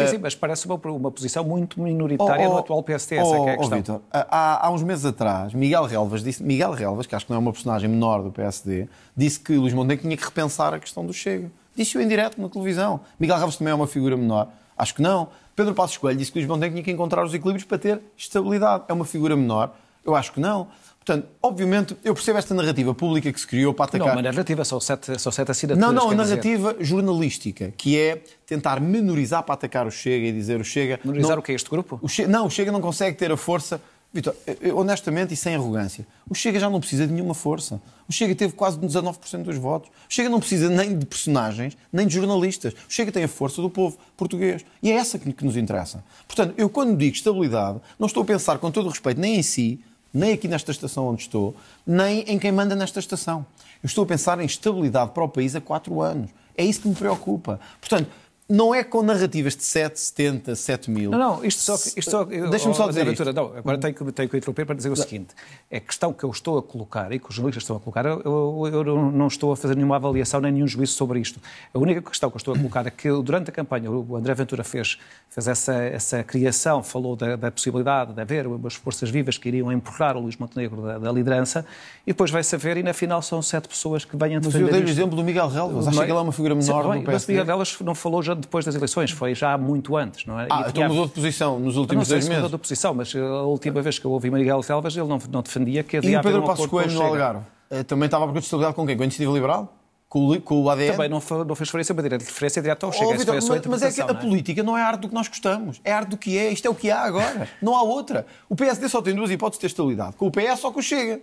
S2: Sim, sim, mas parece uma, uma posição muito minoritária oh, oh, no atual PST, essa oh, é a oh, questão. Victor, há, há, uns meses atrás, Miguel Relvas, disse, Miguel Relvas, que acho que não é uma personagem menor do PSD, disse que Luís Montenegro tinha que repensar a questão do Chega. Disse-o em direto na televisão. Miguel Ramos também é uma figura menor. Acho que não. Pedro Passos Coelho disse que Luís Montenegro tem que encontrar os equilíbrios para ter estabilidade. É uma figura menor? Eu acho que não. Portanto, obviamente, eu percebo esta narrativa pública que se criou para atacar... Não, uma narrativa, só sete, só sete assinaturas. Não, não, a narrativa dizer. jornalística, que é tentar menorizar para atacar o Chega e dizer o Chega... Menorizar não... o que é este grupo? O che... Não, o Chega não consegue ter a força Vitor, honestamente e sem arrogância, o Chega já não precisa de nenhuma força. O Chega teve quase 19% dos votos. O Chega não precisa nem de personagens, nem de jornalistas. O Chega tem a força do povo português. E é essa que, nos interessa. Portanto, eu quando digo estabilidade, não estou a pensar com todo o respeito nem em si, nem aqui nesta estação onde estou, nem em quem manda nesta estação. Eu estou a pensar em estabilidade para o país há quatro anos. É isso que me preocupa. Portanto, não é com narrativas de 7, 70, 7 mil. Não, não, isto só. Isto só Deixa-me só oh, dizer. Isto. Não, agora tenho
S1: que, tenho que interromper para dizer o seguinte: a questão que eu estou a colocar e que os jornalistas estão a colocar, eu, eu, não estou a fazer nenhuma avaliação nem nenhum juízo sobre isto. A única questão que eu estou a colocar é que durante a campanha o André Ventura fez, fez essa, essa criação, falou da, da possibilidade de haver umas forças vivas que iriam empurrar o Luís Montenegro da, da liderança e depois vai ver e na final são sete pessoas que vêm a defender. Mas eu dei o exemplo
S2: do Miguel Relvas, acho que ele é uma figura menor Sim, bem, do PSD. Mas Miguel
S1: Relvas não falou já de depois das eleições, foi
S2: já muito antes, não é? Ah, então mudou de
S1: posição nos últimos dois meses? Não mudou de posição, mas eh, a última vez que eu ouvi Miguel Selvas, ele não, não defendia que havia E o Pedro um Passos Coelho no Algarve? Eh,
S2: também estava para contestabilidade com quem? Com a Iniciativa
S1: Liberal? com o, ADN. Também não, foi, não fez referência para direita, referência é direta ao Chega. Oh, Vitor, mas, mas, é que a é?
S2: política não é a arte do que nós gostamos, é a arte do que é, isto é o que há agora, <laughs> não há outra. O PSD só tem duas hipóteses de estabilidade, com o PS ou com o Chega.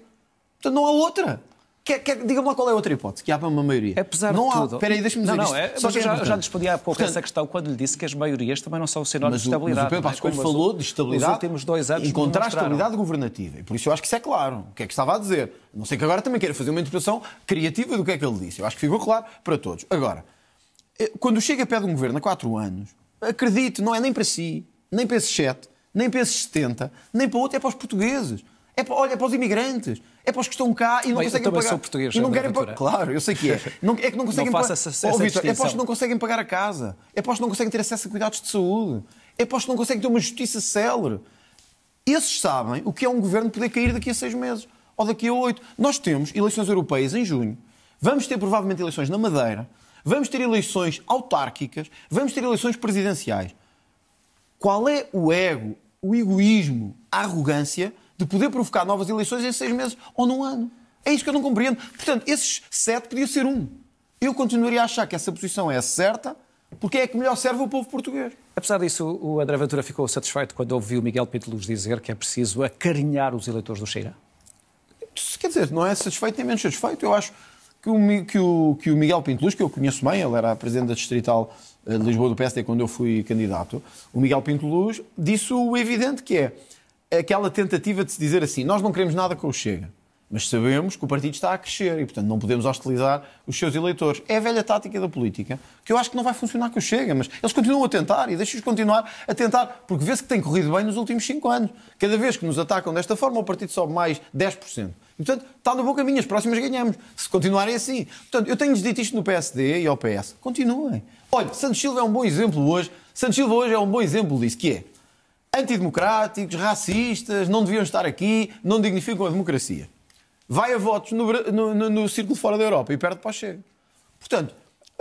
S2: Portanto, não há outra. Quer, quer, Diga-me lá qual é a outra hipótese, que há para uma maioria. Apesar não de há... tudo... Espera aí, deixa-me dizer não, não, é, Só que já, é respondi
S1: há pouco Portanto, essa questão quando lhe disse que as maiorias também não são sinónimo de estabilidade. Mas o Pedro Passos falou de estabilidade últimos dois anos e contra a estabilidade
S2: governativa. E por isso eu acho que isso é claro. O que é que estava a dizer? Não sei que agora também queira fazer uma interpretação criativa do que é que ele disse. Eu acho que ficou claro para todos. Agora, eh, quando chega a pé de um governo há quatro anos, acredite não é nem para si, nem para esses sete, nem para esses 70, nem para outro, é para os portugueses. É para, olha, é para os imigrantes, é para os que estão cá e não Bem, conseguem pagar. Sou português, e não querem pagar. Claro, eu sei que é. <laughs> Não, é que não conseguem não pagar. Essa, essa oh, Victor, é para os que não conseguem pagar a casa, é para os que não conseguem ter acesso a cuidados de saúde, é para os que não conseguem ter uma justiça célere. Esses sabem o que é um governo poder cair daqui a seis meses ou daqui a oito. Nós temos eleições europeias em junho, vamos ter provavelmente eleições na Madeira, vamos ter eleições autárquicas, vamos ter eleições presidenciais. Qual é o ego, o egoísmo, a arrogância? de poder provocar novas eleições em seis meses ou num ano. É isso que eu não compreendo. Portanto, esses sete podia ser um. Eu continuaria a achar que essa posição é certa, porque é que melhor serve o povo português.
S1: Apesar disso, o André Ventura ficou satisfeito quando ouviu Miguel Pinto Luz dizer que é preciso acarinhar os eleitores do Cheira
S2: Quer dizer, não é satisfeito nem menos satisfeito. Eu acho que o, que o, que o Miguel Pinto Luz, que eu conheço bem, ele era presidente da Distrital eh, de Lisboa do PSD quando eu fui candidato, o Miguel Pinto Luz disse o evidente que é aquela tentativa de se dizer assim: nós não queremos nada com o Chega, mas sabemos que o partido está a crescer e, portanto, não podemos hostilizar os seus eleitores. É a velha tática da política, que eu acho que não vai funcionar com o Chega, mas eles continuam a tentar e deixem-os continuar a tentar, porque vê-se que tem corrido bem nos últimos 5 anos. Cada vez que nos atacam desta forma, o partido sobe mais 10%. portanto, está no bom caminho, as próximas ganhamos, se continuarem assim. Portanto, eu tenho-lhes dito isto no PSD e ao PS. Continuem. Olha, Santos Silva é um bom exemplo hoje. Santos Silva hoje é um bom exemplo disso, que é antidemocráticos, racistas, não deviam estar aqui, não dignificam a democracia. Vai a votos no, no, no, no círculo fora da Europa e perde para o Chega. Portanto,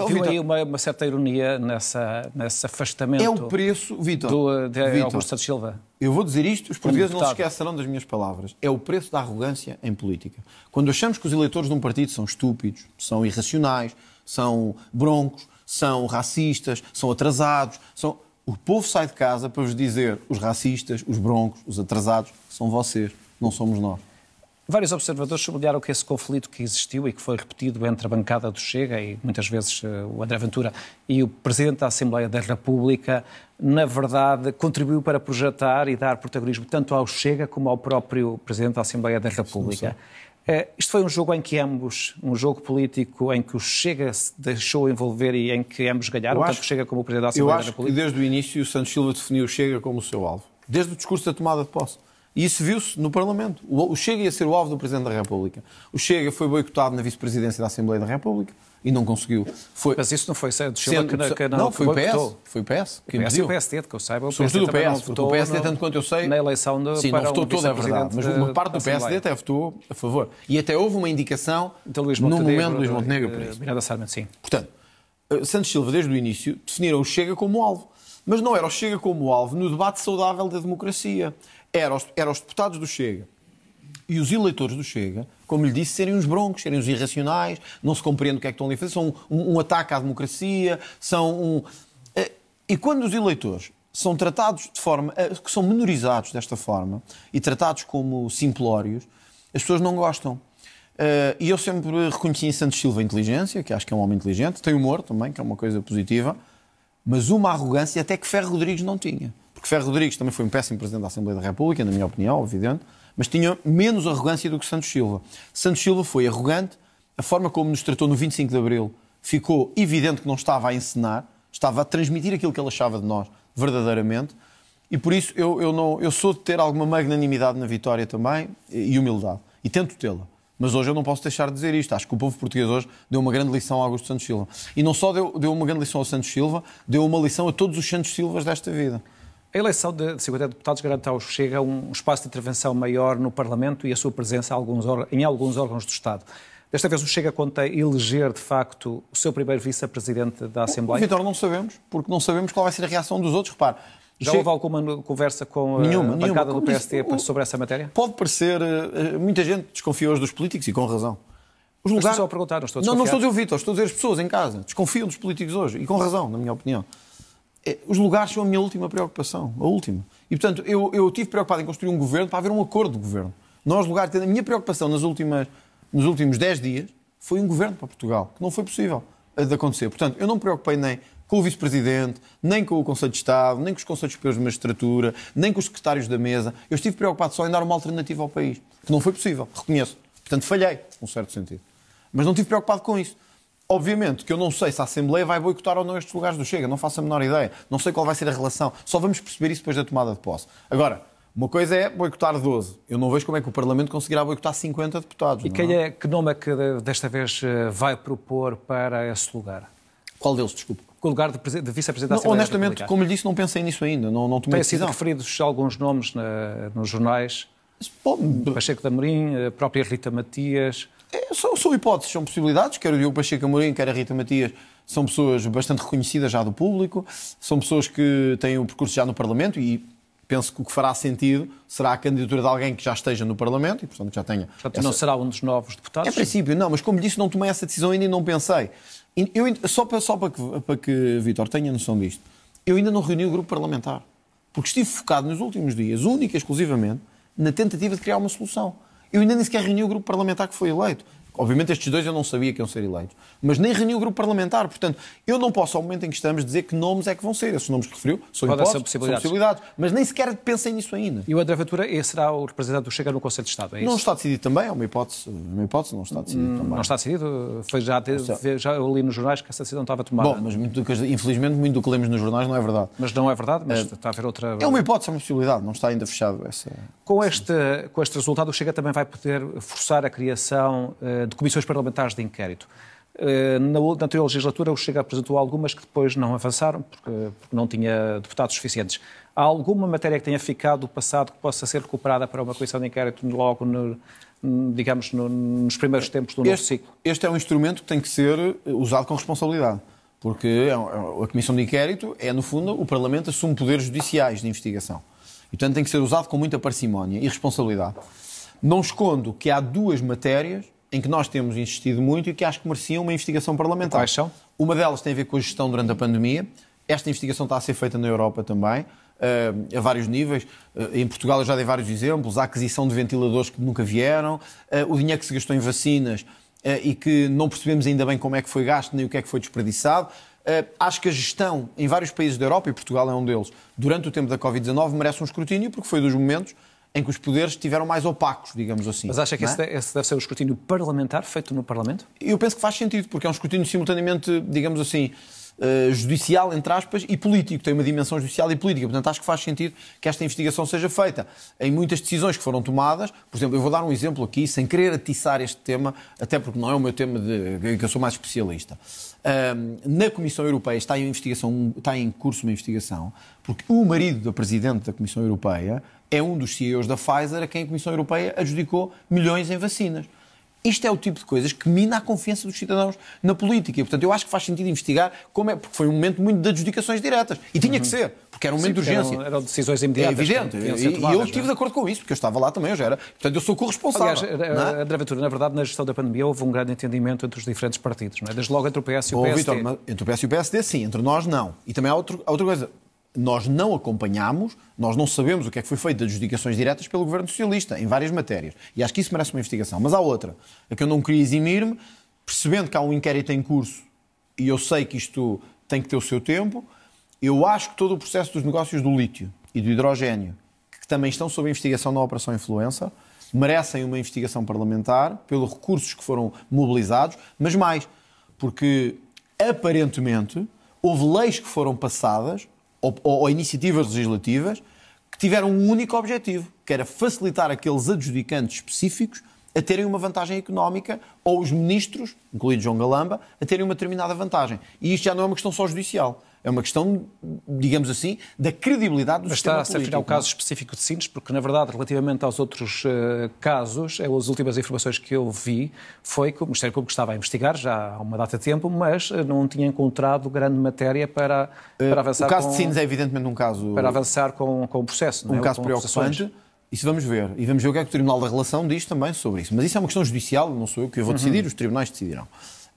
S2: Viu aí
S1: uma, uma, certa ironia nessa, nesse afastamento é o preço, Vitor, de Vitor, Augusto de Silva.
S2: Eu vou dizer isto, os portugueses não se esquecerão das minhas palavras. É o preço da arrogância em política. Quando achamos que os eleitores de um partido são estúpidos, são irracionais, são broncos, são racistas, são atrasados, são o povo sai de casa para vos dizer os racistas, os broncos, os atrasados, são vocês, não somos nós. Vários observadores sublinharam que esse conflito que existiu e que foi repetido entre a
S1: bancada do Chega e muitas vezes eh, o André Ventura e o Presidente da Assembleia da República, na verdade, contribuiu para projetar e dar protagonismo tanto ao Chega como ao próprio Presidente da Assembleia da República. Sim, sim. É, isto foi um jogo em que ambos, um jogo político em que o Chega se deixou envolver e em que ambos ganharam, tanto o Chega como o Presidente da Assembleia da República. Eu acho que
S2: desde o início o Santos Silva definiu o Chega como o seu alvo, desde o discurso da tomada de posse. E isso viu-se no Parlamento. O Chega ia ser o alvo do Presidente da República. O Chega foi boicotado na Vice-Presidência da Assembleia da República e não conseguiu. Foi... Mas isso não foi Santos Silva que, que, não, não foi o PS. Foi o PS. Que o PS e o
S1: PSD, que eu saiba. O PSD Sobretudo o PS, o PSD, tanto quanto eu sei, na eleição de, sim, não votou um toda a verdade, mas uma parte do PSD até
S2: votou a favor. E até houve uma indicação no momento de Luís Montenegro para isso. Miranda Sarmento, sim. Portanto, eh, Santos Silva, desde o início, definiram o Chega como alvo. Mas não era o Chega como alvo no debate saudável da democracia. Era os, era os deputados do Chega e os eleitores do Chega, como lhe disse, serem uns broncos, serem uns irracionais, não se compreende o que é que estão ali a fazer, são um, um ataque à democracia, são um. Eh, e quando os eleitores são tratados de forma. Eh, que são menorizados desta forma e tratados como simplórios, as pessoas não gostam. Eh, e eu sempre reconheci em Santos Silva a inteligência, que acho que é um homem inteligente, tem humor também, que é uma coisa positiva, mas uma arrogância até que Ferro Rodrigues não tinha. Porque Ferro Rodrigues também foi um péssimo presidente da Assembleia da República, na minha opinião, evidente mas tinha menos arrogância do que Santos Silva. Santos Silva foi arrogante, a forma como nos tratou no 25 de Abril ficou evidente que não estava a ensinar, estava a transmitir aquilo que ele achava de nós, verdadeiramente, e por isso eu, eu, não, eu sou de ter alguma magnanimidade na vitória também e humildade, e tento tê-la. Mas hoje eu não posso deixar de dizer isto. Acho que o povo português hoje deu uma grande lição a Augusto Santos Silva. E não só deu, deu uma grande lição ao Santos Silva, deu uma lição a todos os Santos Silvas desta vida. A eleição de 50 deputados garante ao Chega um espaço de intervenção maior
S1: no Parlamento e a sua presença em alguns órgãos do Estado. Desta vez o Chega conta eleger, de facto, o seu primeiro vice-presidente da Assembleia? Vitor,
S2: não sabemos, porque não sabemos qual vai ser a reação dos outros. Repare, já houve alguma conversa com eh, nenhuma, a bancada nenhuma. do PSD sobre essa matéria? Pode parecer... Eh, muita gente desconfia hoje dos políticos, e com razão.
S1: Os lugares... Estou só a perguntar, não estou a Não, não estou a
S2: dizer o Vitor, estou a dizer as pessoas em casa. Desconfiam dos políticos hoje, e com razão, na minha opinião. É, os lugares são a minha última preocupação, a última. E, portanto, eu, eu tive preocupado em construir um governo para haver um acordo de governo. Nós, lugares, a minha preocupação nas últimas, nos últimos 10 dias foi um governo para Portugal, que não foi possível de acontecer. Portanto, eu não me preocupei nem com o Vice-Presidente, nem com o Conselho de Estado, nem com os Conselhos Superiores de Magistratura, nem com os secretários da mesa. Eu estive preocupado só em dar uma alternativa ao país, que não foi possível, reconheço. Portanto, falhei, num certo sentido. Mas não estive preocupado com isso. Obviamente que eu não sei se a Assembleia vai boicotar ou não estes lugares do Chega, não faço a menor ideia. Não sei qual vai ser a relação. Só vamos perceber isso depois da tomada de posse. Agora, uma coisa é boicotar 12. Eu não vejo como é que o Parlamento conseguirá boicotar 50 deputados. E quem é? é,
S1: que nome é que desta vez eh, vai propor para esse lugar? Qual deles, desculpe? O lugar de, de vice-presidente da Assembleia Honestamente, como lhe disse,
S2: não pensei nisso ainda. Não, não tomei Tem sido
S1: referidos alguns nomes na, nos jornais. Pode...
S2: Pacheco de Amorim, a eh, própria Rita Matias... É, são, são hipóteses, são possibilidades, quer o Diogo Pacheco Amorim, quer a Rita Matias, são pessoas bastante reconhecidas já do público, são pessoas que têm o um percurso já no Parlamento e penso que o que fará sentido será a candidatura de alguém que já esteja no Parlamento e, portanto, que já tenha. Portanto, essa... não será um dos novos deputados? É princípio, não, mas como disse, não tomei essa decisão ainda e não pensei. Eu, só para, só para que, para que Vitor tenha noção disto, eu ainda não reuni o grupo parlamentar. Porque estive focado nos últimos dias, única e exclusivamente, na tentativa de criar uma solução. Eu ainda nem sequer reuni o grupo parlamentar que foi eleito. Obviamente estes dois eu não sabia que iam ser eleitos, mas nem reuniu o grupo parlamentar. Portanto, eu não posso, ao momento em que estamos, dizer que nomes é que vão ser. Esses nomes que referiu são Pode impostos, possibilidades. são possibilidades, mas nem sequer pensem nisso ainda.
S1: E o André Ventura será o representante do Chega no
S2: Conselho de Estado, é Não está decidido também, é uma hipótese, é uma hipótese não está decidido hum, também. Não está decidido? Foi já,
S1: já eu li nos jornais que essa decisão estava tomada. Bom,
S2: mas muito que, infelizmente muito do que lemos nos jornais não é verdade. Mas
S1: não é verdade, mas é, está a
S2: haver outra... É uma hipótese, é uma possibilidade, não está ainda fechado essa... Com este, com este
S1: resultado, o Chega também vai poder forçar a criação eh, de comissões parlamentares de inquérito. Eh, na, na anterior legislatura, o Chega apresentou algumas que depois não avançaram, porque, porque não tinha deputados suficientes. Há alguma matéria que tenha ficado do passado que possa ser recuperada para uma comissão de inquérito
S2: logo no, digamos, no, nos primeiros tempos do este, novo ciclo? Este é um instrumento que tem que ser eh, usado com responsabilidade, porque é é a Comissão de Inquérito é, no fundo, o Parlamento assume poderes judiciais de investigação. E, portanto, tem que ser usado com muita parcimónia e responsabilidade. Não escondo que há duas matérias em que nós temos insistido muito e que acho que mereciam uma investigação parlamentar. Quais são? Uma delas tem a ver com a gestão durante a pandemia. Esta investigação está a ser feita na Europa também, eh, a vários níveis. Eh, em Portugal eu já dei vários exemplos. A aquisição de ventiladores que nunca vieram, eh, o dinheiro que se gastou em vacinas e que não percebemos ainda bem como é que foi gasto nem o que é que foi desperdiçado. acho que a gestão em vários países da Europa, e Portugal é um deles, durante o tempo da Covid-19, merece um escrutínio, porque foi dos momentos em que os poderes estiveram mais opacos, digamos assim. Mas acha que é? esse, deve ser um escrutínio parlamentar feito no Parlamento? Eu penso que faz sentido, porque é um escrutínio simultaneamente, digamos assim, eh, judicial, entre aspas, e político, tem uma dimensão judicial e política. Portanto, acho que faz sentido que esta investigação seja feita. Em muitas decisões que foram tomadas, por exemplo, eu vou dar um exemplo aqui, sem querer atiçar este tema, até porque não é o meu tema de, que eu sou mais especialista. na Comissão Europeia está em, investigação, está em curso uma investigação, porque o marido da Presidente da Comissão Europeia é um dos CEOs da Pfizer a quem a Comissão Europeia adjudicou milhões em vacinas. Isto é o tipo de coisas que mina a confiança dos cidadãos na política. E, portanto, eu acho que faz sentido investigar como é, porque foi um momento muito de adjudicações diretas. E tinha uhum. que ser, porque era um momento Sim, de urgência. Eram, eram, decisões imediatas. É evidente. E, eu estive é? de acordo com isso, porque eu estava lá também, eu já era. Portanto, eu sou corresponsável. Aliás, eh, é?
S1: Eh, André Ventura, na verdade, na gestão da pandemia houve um grande entendimento entre os diferentes partidos,
S2: não é? Desde logo entre o PS e o PSD. Vitor, então, entre o PS e o PSD, sim. Entre nós, não. E também há, outro, há outra coisa nós não acompanhamos, nós não sabemos o que é que foi feito de adjudicações diretas pelo governo socialista em várias matérias. E acho que isso merece uma investigação. Mas há outra, a que eu não queria eximir-me, percebendo que há um inquérito em curso e eu sei que isto tem que ter o seu tempo, eu acho que todo o processo dos negócios do lítio e do hidrogênio, que também estão sob investigação na Operação Influenza, merecem uma investigação parlamentar pelos recursos que foram mobilizados, mas mais, porque aparentemente houve leis que foram passadas ou, ou, ou iniciativas legislativas que tiveram um único objetivo, que era facilitar aqueles adjudicantes específicos a terem uma vantagem económica ou os ministros, incluído João Galamba, a terem uma determinada vantagem. E isto já não é uma questão só judicial. É uma questão, digamos assim, da credibilidade do Mas sistema está político. Está a referir caso
S1: específico de Sines, porque, na verdade, relativamente aos outros uh, casos, eh, as últimas informações que eu vi foi que o Ministério Público estava a investigar já há uma data de tempo, mas eh, não tinha encontrado grande matéria para, para avançar uh, O caso com, de Sines é evidentemente
S2: um caso... Para
S1: avançar com, com o processo. Um é? caso preocupante.
S2: Isso vamos ver. E vamos ver o que é que o Tribunal da Relação diz também sobre isso. Mas isso é uma questão judicial, não sou eu que eu vou uhum. decidir, os tribunais decidirão.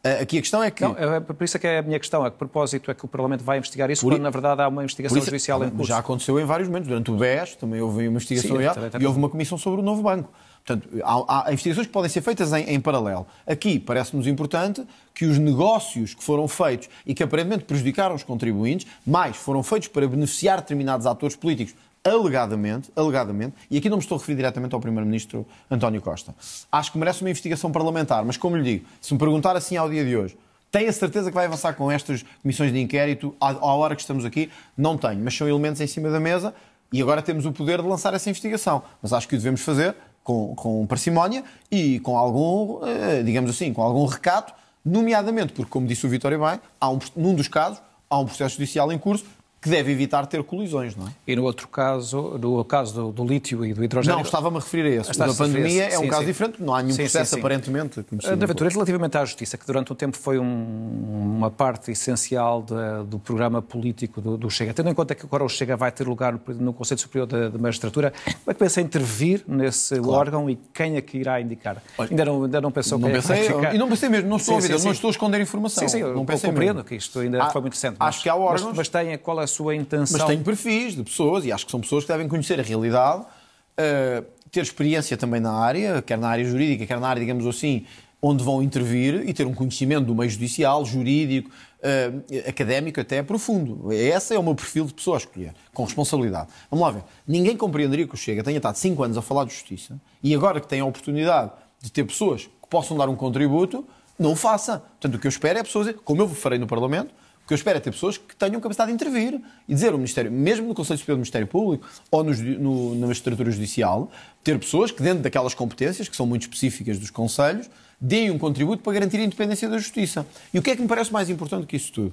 S2: Eh, aqui a questão
S1: é que. Não, é por isso é que é a minha questão. A que propósito é que o Parlamento vai investigar isso, por... quando na verdade há uma investigação isso, é judicial em curso? Já
S2: aconteceu em vários momentos. Durante o BES também houve uma investigação Sim, também, também. e houve uma comissão sobre o novo banco. Portanto, há, há investigações que podem ser feitas em, em paralelo. Aqui parece-nos importante que os negócios que foram feitos e que aparentemente prejudicaram os contribuintes, mais foram feitos para beneficiar determinados atores políticos, alegadamente, alegadamente, e aqui não me estou a referir diretamente ao Primeiro-Ministro António Costa. Acho que merece uma investigação parlamentar, mas como lhe digo, se me perguntar assim ao dia de hoje, tem a certeza que vai avançar com estas comissões de inquérito à, à hora que estamos aqui? Não tenho, mas são elementos em cima da mesa e agora temos o poder de lançar essa investigação. Mas acho que o devemos fazer com, com parcimónia e com algum, eh, digamos assim, com algum recato, nomeadamente porque, como disse o Vitória bem, há um, num dos casos há um processo judicial em curso que deve evitar ter colisões, não é?
S1: E no outro caso, no caso do, do lítio e do
S2: hidrogênio... Não, estava-me a referir a esse. Na pandemia é um caso sim. diferente, não há nenhum sim, processo aparentemente. Na Ventura,
S1: relativamente à justiça, que durante um tempo foi um, uma parte essencial de, do programa político do, do, Chega, tendo em conta que agora o Chega vai ter lugar no, Conselho Superior da, da Magistratura, como é que pensa intervir nesse claro. órgão e quem é que irá indicar? Olha, ainda, não, ainda não pensou... Não é que pensei, é, e não pensei mesmo, não estou a não estou a
S2: esconder informação. Sim, sim, não eu, compreendo mesmo. que isto ainda há, ah, foi muito recente. Acho mas, que há órgãos... Mas, mas tem, qual é sua intenção. Mas tenho perfis de pessoas, e acho que são pessoas que devem conhecer a realidade, uh, ter experiência também na área, quer na área jurídica, quer na área, digamos assim, onde vão intervir e ter um conhecimento do meio judicial, jurídico, uh, académico até profundo. Esse é o meu perfil de pessoa a escolher, com responsabilidade. Vamos lá ver. Ninguém compreenderia que o Chega tenha estado 5 anos a falar de justiça e agora que tem a oportunidade de ter pessoas que possam dar um contributo, não o faça. Portanto, o que eu espero é pessoas, como eu farei no Parlamento, que eu espero é ter pessoas que tenham capacidade de intervir e dizer o Ministério, mesmo no Conselho Superior do Ministério Público ou no, na magistratura judicial, ter pessoas que, dentro daquelas competências, que são muito específicas dos Conselhos, deem um contributo para garantir a independência da justiça. E o que é que me parece mais importante que isso tudo?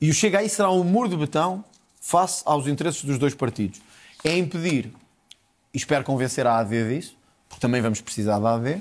S2: E o Chega aí será um muro de betão face aos interesses dos dois partidos. É impedir, e espero convencer a AD disso, porque também vamos precisar da AD,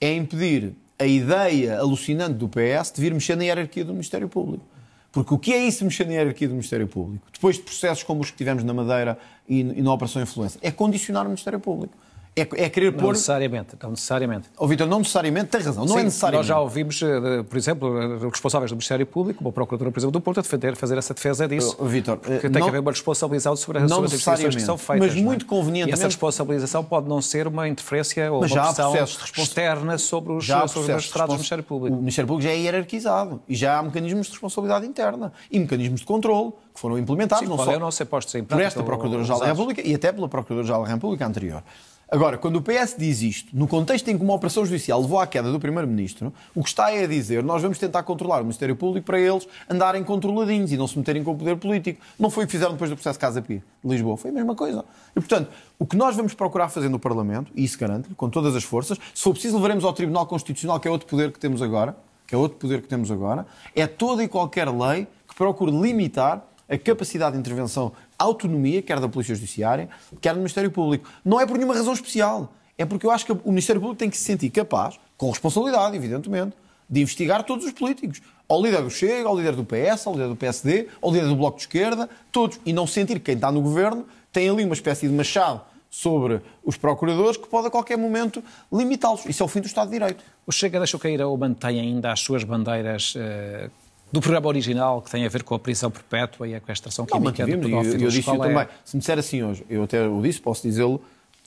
S2: é impedir a ideia alucinante do PS de vir mexer na hierarquia do Ministério Público. Porque o que é isso mexer na hierarquia do Ministério Público? Depois de processos como os que tivemos na Madeira e, e na Operação Influência, é condicionar o Ministério Público. É, é querer não pôr. Necessariamente, não necessariamente. Ó oh, Vitor, não necessariamente, tem razão, não é Sim, é necessariamente. Nós já ouvimos, eh, por
S1: exemplo, eh, responsáveis do Ministério Público, uma Procuradora, por exemplo, do Porto, a defender, fazer essa defesa disso. Oh, Vitor, porque não, eh, tem que haver uma responsabilização sobre as, sobre que são feitas. Mas é? muito é? convenientemente. E essa responsabilização pode não ser uma interferência
S2: ou mas uma pressão
S1: externa sobre os, magistrados
S2: do Ministério Público. O Ministério Público já é hierarquizado e já há mecanismos de responsabilidade interna e mecanismos de controle que foram implementados, Sim, não só é o nosso, é posto por esta Procuradora-Geral da República e até pela Procuradora-Geral da República anterior. Agora, quando o PS diz isto, no contexto em que uma operação judicial levou à queda do Primeiro-Ministro, o que está é a dizer nós vamos tentar controlar o Ministério Público para eles andarem controladinhos e não se meterem com o poder político. Não foi o que fizeram depois do processo de Casa Pia de Lisboa. Foi a mesma coisa. E, portanto, o que nós vamos procurar fazer no Parlamento, e isso garanto-lhe, com todas as forças, se for preciso levaremos ao Tribunal Constitucional, que é outro poder que temos agora, que é outro poder que temos agora, é toda e qualquer lei que procure limitar a capacidade de intervenção autonomia, quer da Polícia Judiciária, quer do Ministério Público. Não é por nenhuma razão especial. É porque eu acho que o Ministério Público tem que se sentir capaz, com responsabilidade, evidentemente, de investigar todos os políticos. Ao líder do Chega, ao líder do PS, ao líder do PSD, ao líder do Bloco de Esquerda, todos. E não sentir que quem está no governo tem ali uma espécie de machado sobre os procuradores que pode a qualquer momento limitá-los. Isso é o fim do Estado de Direito. O Chega deixou cair ou mantém ainda as suas bandeiras
S1: uh, do programa original que tem a ver com a prisão perpétua e a castração química não, do pedófilo. Eu, eu disse é... também.
S2: Se me disser assim hoje, eu até o disse, posso dizê-lo,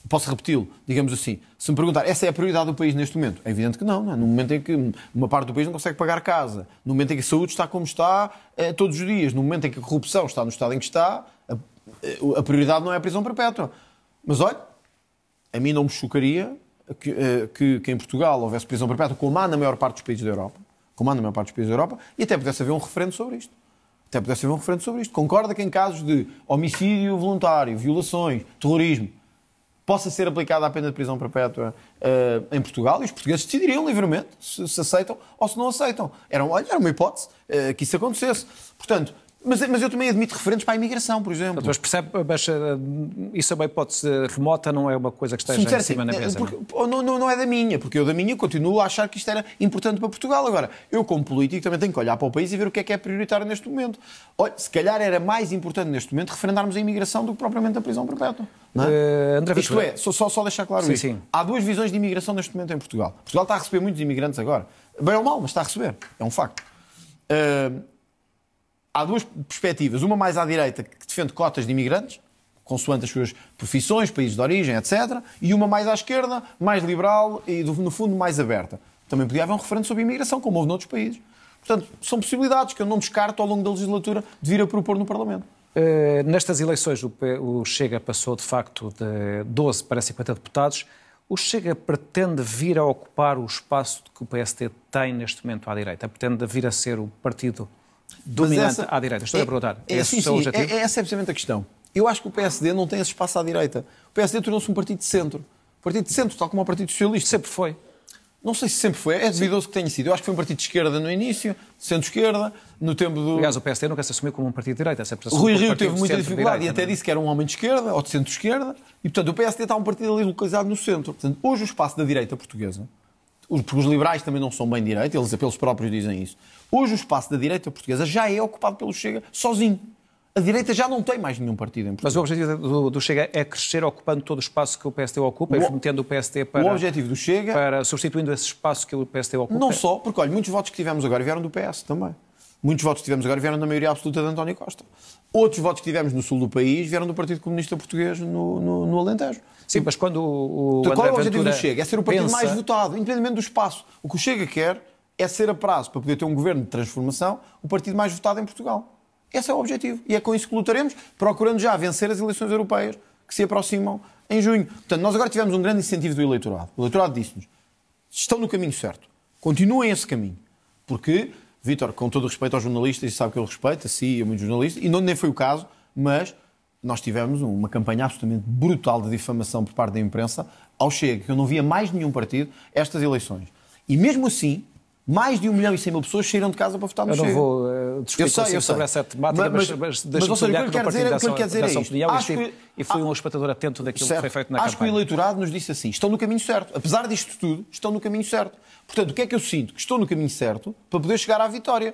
S2: posso repeti-lo, digamos assim. Se me perguntar, essa é a prioridade do país neste momento? É evidente que não, não é? No momento em que uma parte do país não consegue pagar casa, no momento em que a saúde está como está eh, todos os dias, no momento em que a corrupção está no estado em que está, a, eh, a prioridade não é a prisão perpétua. Mas olha, a mim não me chocaria que, eh, que, que em Portugal houvesse prisão perpétua, como há na maior parte dos países da Europa comanda a maior parte dos países da Europa, e até pudesse haver um referendo sobre isto. Até pudesse haver um referendo sobre isto. Concorda que em casos de homicídio voluntário, violações, terrorismo, possa ser aplicada a pena de prisão perpétua uh, em Portugal e os portugueses decidiriam livremente se, se aceitam ou se não aceitam. Era, era uma hipótese uh, que isso acontecesse. Portanto, mas, mas eu também admito referentes para a imigração, por exemplo. Mas percebe, mas, eh, isso é uma hipótese remota, não é uma coisa que esteja Sim, em cima assim, da mesa. Porque, não, não, não, é da minha, porque eu da minha continuo a achar que isto era importante para Portugal. Agora, eu como político também tenho que olhar para o país e ver o que é que é prioritário neste momento. Olha, se calhar era mais importante neste momento referendarmos a imigração do que propriamente a prisão perpétua. Não é? eh, André Isto é, só, só, só deixar claro sim, isso. Sim. Há duas visões de imigração neste momento em Portugal. Portugal está a receber muitos imigrantes agora. Bem ou mal, mas está a receber. É um facto. Uh, há duas perspectivas. Uma mais à direita, que defende cotas de imigrantes, consoante as suas profissões, países de origem, etc. E uma mais à esquerda, mais liberal e, no fundo, mais aberta. Também podia haver um referendo sobre a imigração, como houve noutros países. Portanto, são possibilidades que eu não descarto ao longo da legislatura de vir a propor no Parlamento. Uh, nestas
S1: eleições, o Chega passou de facto de 12 para 50 deputados. O Chega pretende vir a ocupar o espaço que o PSD tem neste momento à direita? Pretende vir a ser
S2: o partido dominante essa, à direita. Estou é, a perguntar. É, esse sim, sim, é, é, essa é precisamente a questão. Eu acho que o PSD não tem esse espaço à direita. O PSD tornou-se um partido de centro. Um partido de centro, tal como o Partido Socialista. Sempre foi. Não sei se sempre foi, é duvidoso que tenha sido. Eu acho que foi um partido de esquerda no início, centro-esquerda, no tempo do. Aliás, o PSD nunca se assumiu como um partido de direita. Sempre se Rui Rio teve muita dificuldade e até é? disse que era um homem de esquerda ou de centro-esquerda. E, portanto, o PSD está um partido ali localizado no centro. Portanto, hoje o espaço da direita portuguesa porque os liberais também não são bem direita, eles pelos próprios dizem isso. Hoje o espaço da direita portuguesa já é ocupado pelo Chega sozinho. A direita já não tem mais nenhum partido em
S1: Portugal. Mas o objetivo do, do Chega é crescer ocupando todo o espaço que o pst ocupa o, e remetendo o pst para. O objetivo
S2: do Chega. Para, substituindo esse espaço que o pst ocupa. Não só, porque olha, muitos votos que tivemos agora vieram do PS também. Muitos votos que tivemos agora vieram da maioria absoluta de António Costa. Outros votos que tivemos no sul do país vieram do Partido Comunista Português no, no, no Alentejo. Sim, tipo, mas quando o, o então, Qual é o objetivo Ventura do Chega? É ser o partido pensa... mais votado, independentemente do espaço. O que o Chega quer é ser a prazo, para poder ter um governo de transformação, o partido mais votado em Portugal. Esse é o objetivo. E é com isso que lutaremos, procurando já vencer as eleições europeias que se aproximam em junho. Portanto, nós agora tivemos um grande incentivo do eleitorado. O eleitorado disse-nos: estão no caminho certo, continuem esse caminho. Porque, Vítor, com todo o respeito aos jornalistas, e sabe que eu respeito, a si e a muitos jornalistas, e não, nem foi o caso, mas nós tivemos uma campanha absolutamente brutal de difamação por parte da imprensa ao Chega, que eu não via mais nenhum partido estas eleições. E mesmo assim, mais de 1 milhão e 100 mil pessoas saíram de casa para votar no Chega. Eu não vou uh, eh, discutir eu sei, eu sei. sobre é essa temática, mas, mas, mas deixa-me olhar que, o que, dizer, é- quero dizer é isto. acho e, que, e fui um espectador atento daquilo certo. que foi feito na acho Acho que o eleitorado nos disse assim, estão no caminho certo. Apesar disto tudo, estão no caminho certo. Portanto, o que é que eu sinto? Que estou no caminho certo para poder chegar à vitória.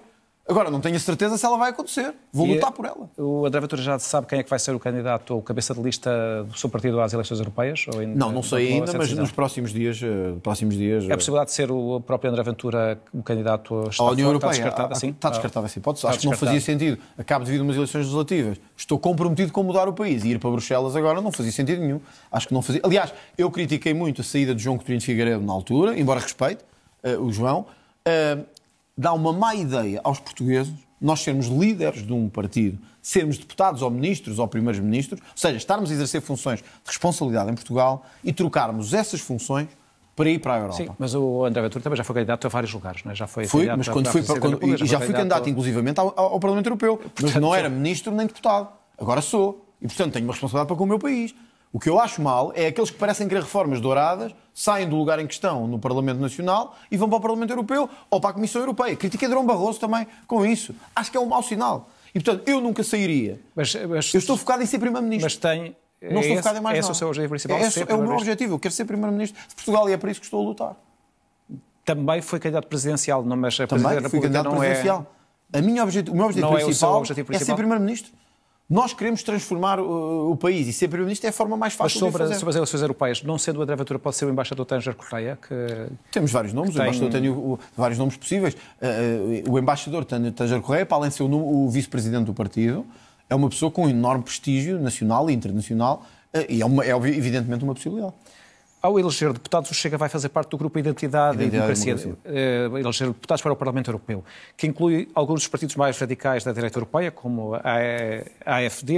S2: Agora, não tenho a certeza se ela vai acontecer. Vou e lutar por ela.
S1: O André Ventura já sabe quem é que vai ser o candidato ou cabeça de lista do seu partido às eleições europeias? Ainda, não, não sei ainda, mas nos
S2: próximos dias... Eh, próximos dias é a possibilidade
S1: de ser o próprio André Ventura o candidato está, à União Europeia? Está descartado, ah, sim? Está essa hipótese. Acho que não fazia
S2: sentido. Acabo de vir umas eleições legislativas. Estou comprometido com mudar o país. E ir para Bruxelas agora não fazia sentido nenhum. Acho que não fazia... Aliás, eu critiquei muito a saída de João Coutinho de Figueiredo na altura, embora respeite uh, o João... Uh, dá uma má ideia aos portugueses nós sermos líderes de um partido, sermos deputados ou ministros ou primeiros ministros, ou seja, estarmos a exercer funções de responsabilidade em Portugal e trocarmos essas funções para ir
S1: para a Europa. Sim, mas o André Ventura também já foi candidato a vários lugares, não é? Já foi. Fui, mas quando fui para, quando, República, e já, já fui candidato,
S2: inclusivamente, ao, ao Parlamento Europeu. Portanto, mas não era ministro nem deputado. Agora sou. E, portanto, tenho uma responsabilidade para com o meu país. O que eu acho mal é aqueles que parecem querer reformas douradas, saem do lugar em que estão no Parlamento Nacional e vão para o Parlamento Europeu ou para a Comissão Europeia. Critiquei Durão Barroso também com isso. Acho que é um mau sinal. E, portanto, eu nunca sairia. Mas, mas, eu estou focado em ser Primeiro-Ministro. Mas tem... Não estou esse, focado em mais esse nada. Esse é o seu objetivo principal? É esse é o meu objetivo. Eu quero ser Primeiro-Ministro de Portugal e é para isso que estou a lutar.
S1: Também foi candidato presidencial, não, mas a Também fui candidato é presidencial.
S2: É... A minha O meu é objetivo não principal é, objetivo principal? é ser Primeiro-Ministro. Nós queremos transformar o, uh, o país e ser Primeiro-Ministro é a forma mais fácil sobre, de fazer. sobre
S1: as eleições europeias, não sendo a André pode ser o embaixador
S2: Tanger Correia? Que, Temos vários nomes, tem... o embaixador tem o, o, vários nomes possíveis. Uh, uh o embaixador Tanger Correia, para além de ser o, vice-presidente do partido, é uma pessoa com enorme prestígio nacional e internacional uh, e é, uma, é evidentemente uma possibilidade. Ao eleger deputados, o Chega vai fazer parte do grupo Identidade, Identidade e Democracia,
S1: eh, eleger deputados para o Parlamento Europeu, que inclui alguns dos partidos mais radicais da direita europeia, como a AFD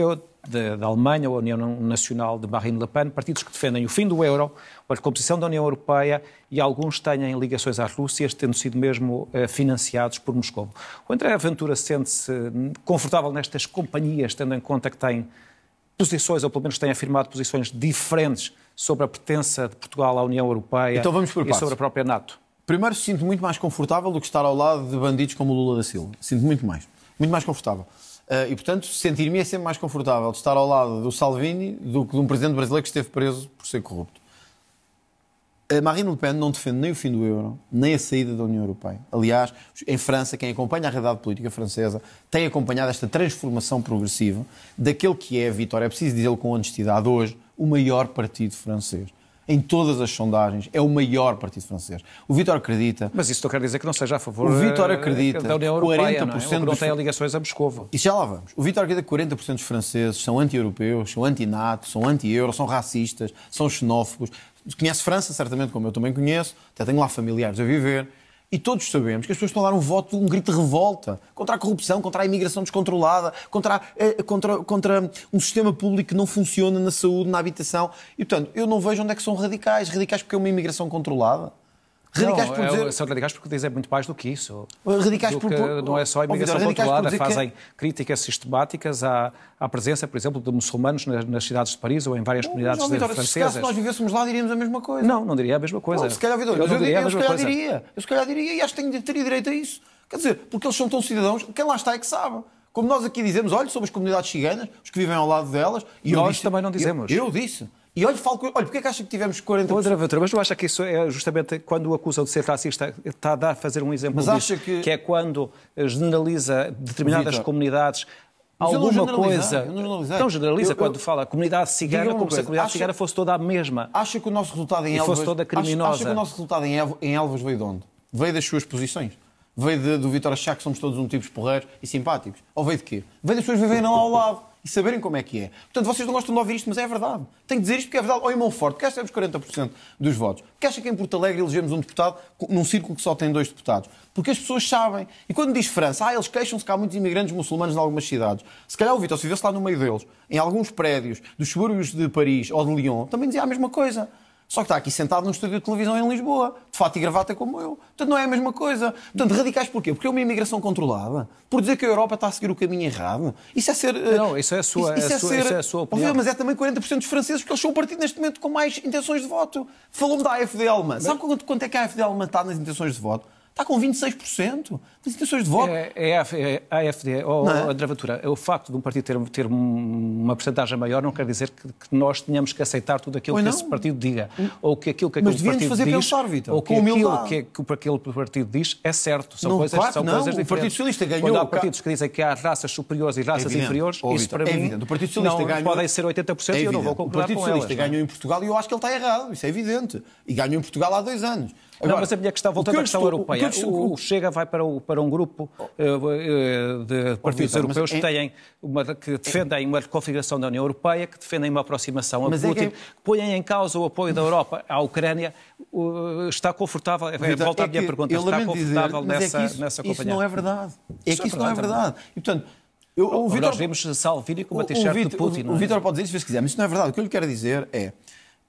S1: da Alemanha, a União Nacional de Marine Le Pen, partidos que defendem o fim do euro, a recomposição da União Europeia e alguns têm ligações à Rússia, tendo sido mesmo eh, financiados por Moscou. O André Ventura sente-se confortável nestas companhias, tendo em conta que tem posições, ou pelo menos tem afirmado posições diferentes sobre a pertença de Portugal à União Europeia então vamos por e sobre a
S2: própria NATO? Primeiro, sinto muito mais confortável do que estar ao lado de bandidos como o Lula da Silva. Sinto muito mais. Muito mais confortável. Uh, e, portanto, sentir-me é sempre mais confortável de estar ao lado do Salvini do que de um presidente brasileiro que esteve preso por ser corrupto. A eh, Marine Le Pen não defende nem o fim do euro, nem a saída da União Europeia. Aliás, em França, quem acompanha a realidade política francesa tem acompanhado esta transformação progressiva daquele que é a vitória. É preciso dizê-lo com honestidade hoje o maior partido francês em todas as sondagens, é o maior partido francês. O Vítor acredita. Mas isso eu quero dizer é que não seja a favor o Vítor eh, acredita, da União Europeia. 40% não, é? Dos... não tem
S1: ligações a Moscova.
S2: E já lá vamos. O Vítor acredita que 40% dos franceses são anti-europeus, são anti-NATO, são anti-euro, são racistas, são xenófobos. Conhece França, certamente, como eu também conheço, até tenho lá familiares a viver. E todos sabemos que as pessoas estão a dar um voto, um grito de revolta contra a corrupção, contra a imigração descontrolada, contra, eh, contra, contra um sistema público que não funciona na saúde, na habitação. E, portanto, eu não vejo onde é que são radicais. Radicais porque é uma imigração controlada. Radicais não, por é dizer...
S1: são radicais porque dizem muito mais do que isso. Radicais porque por... não é só a imigração Vitor, controlada, é- fazem que... críticas sistemáticas à, à presença, por exemplo, de muçulmanos nas, nas cidades de Paris ou em várias não, comunidades Vitor, francesas. Se nós
S2: vivêssemos lá, diríamos a mesma coisa. Não, não diria a mesma coisa. Não, se calhar, Vitor, eu, eu, diria, eu, se calhar diria. Eu se calhar diria e acho que teria direito a isso. Quer dizer, porque eles são tão cidadãos, quem lá está é que sabe. Como nós aqui dizemos, olha, somos comunidades ciganas, os que vivem ao lado delas. E nós disse, também não dizemos. eu, eu disse. E olha, falo, olha, porque é que acha que tivemos 40 Outra, outra, mas não acha que
S1: isso é justamente quando o acusam de ser racista, está a dar fazer um exemplo mas disso, que... que... é quando generaliza determinadas Victor. comunidades
S2: alguma coisa. Então generaliza eu, eu, quando
S1: fala comunidade cigana, como coisa, se a comunidade acha, cigana fosse toda a mesma. Acha que o nosso resultado em Elvas. fosse toda criminosa. Acha, acha, que o nosso
S2: resultado em Elvas veio de onde? Veio das suas posições. Veio de, do Vitor achar que somos todos um tipo de porreiros e simpáticos. Ou veio de quê? Veio das pessoas viverem ao lado e saberem como é que é. Portanto, vocês não gostam de ouvir isto, mas é verdade. Tenho que dizer isto porque é verdade. Ou em Monforte, que recebemos 40% dos votos. Porque acha que em Porto Alegre elegemos um deputado num círculo que só tem dois deputados? Porque as pessoas sabem. E quando diz França, ah, eles queixam-se que há muitos imigrantes muçulmanos em algumas cidades. Se calhar o Vitor, se vivesse lá no meio deles, em alguns prédios dos subúrbios de Paris ou de Lyon, também dizia a mesma coisa. Só que está aqui sentado num estúdio de televisão em Lisboa, de fato e gravata como eu. Portanto, não é a mesma coisa. Portanto, radicais porquê? Porque é uma imigração controlada? Por dizer que a Europa está a seguir o caminho errado? Isso é ser... Eh, não, isso é a sua, isso, é, a sua, ser, isso é a sua opinião. Mas é também 40% dos franceses, porque eles são o partido neste momento com mais intenções de voto. Falou-me da AFD alemã. Sabe quanto, quanto é que a AFD alemã está nas intenções de voto? Está com 26% das intenções de voto.
S1: É, é, é a AFD, ou é? a Dravatura. É o facto de um partido ter, ter uma porcentagem maior não quer dizer que, que, nós tenhamos que aceitar tudo aquilo que esse partido diga. Hum. Ou que aquilo que aquele Mas partido fazer diz. Pensar, Vitor, ou que aquilo que, que aquele partido diz é certo. São não, coisas, claro, são não. coisas diferentes. O Partido Socialista ganhou. Quando há partidos que dizem que há raças superiores e raças inferiores, oh, isso para é mim. O Partido Socialista não, ganhou. Podem ser 80% e eu não é vou concordar com O Partido Socialista ganhou
S2: em Portugal e eu acho que ele está errado. Isso é evidente. E ganhou em Portugal há dois anos. Agora, não, mas a minha questão, voltando à questão estou, europeia o, o,
S1: Chega vai para, o, para um grupo uh, de partidos Vitor, europeus que, é... têm uma, que defendem uma reconfiguração da União Europeia, que defendem uma aproximação a mas é Putin, é que... põem em causa o apoio da Europa à Ucrânia. Uh, está confortável, é, Vitor, volta é à minha pergunta, está confortável dizer, é nessa, isso, nessa companhia? Isso não é verdade.
S2: É isso que isso não é verdade. E, portanto, eu, o, o Vitor, nós
S1: vimos Salvini com uma t-shirt de Putin. O, o, é? o Vitor
S2: pode dizer isso se quiser, mas isso não é verdade. O que eu lhe quero dizer é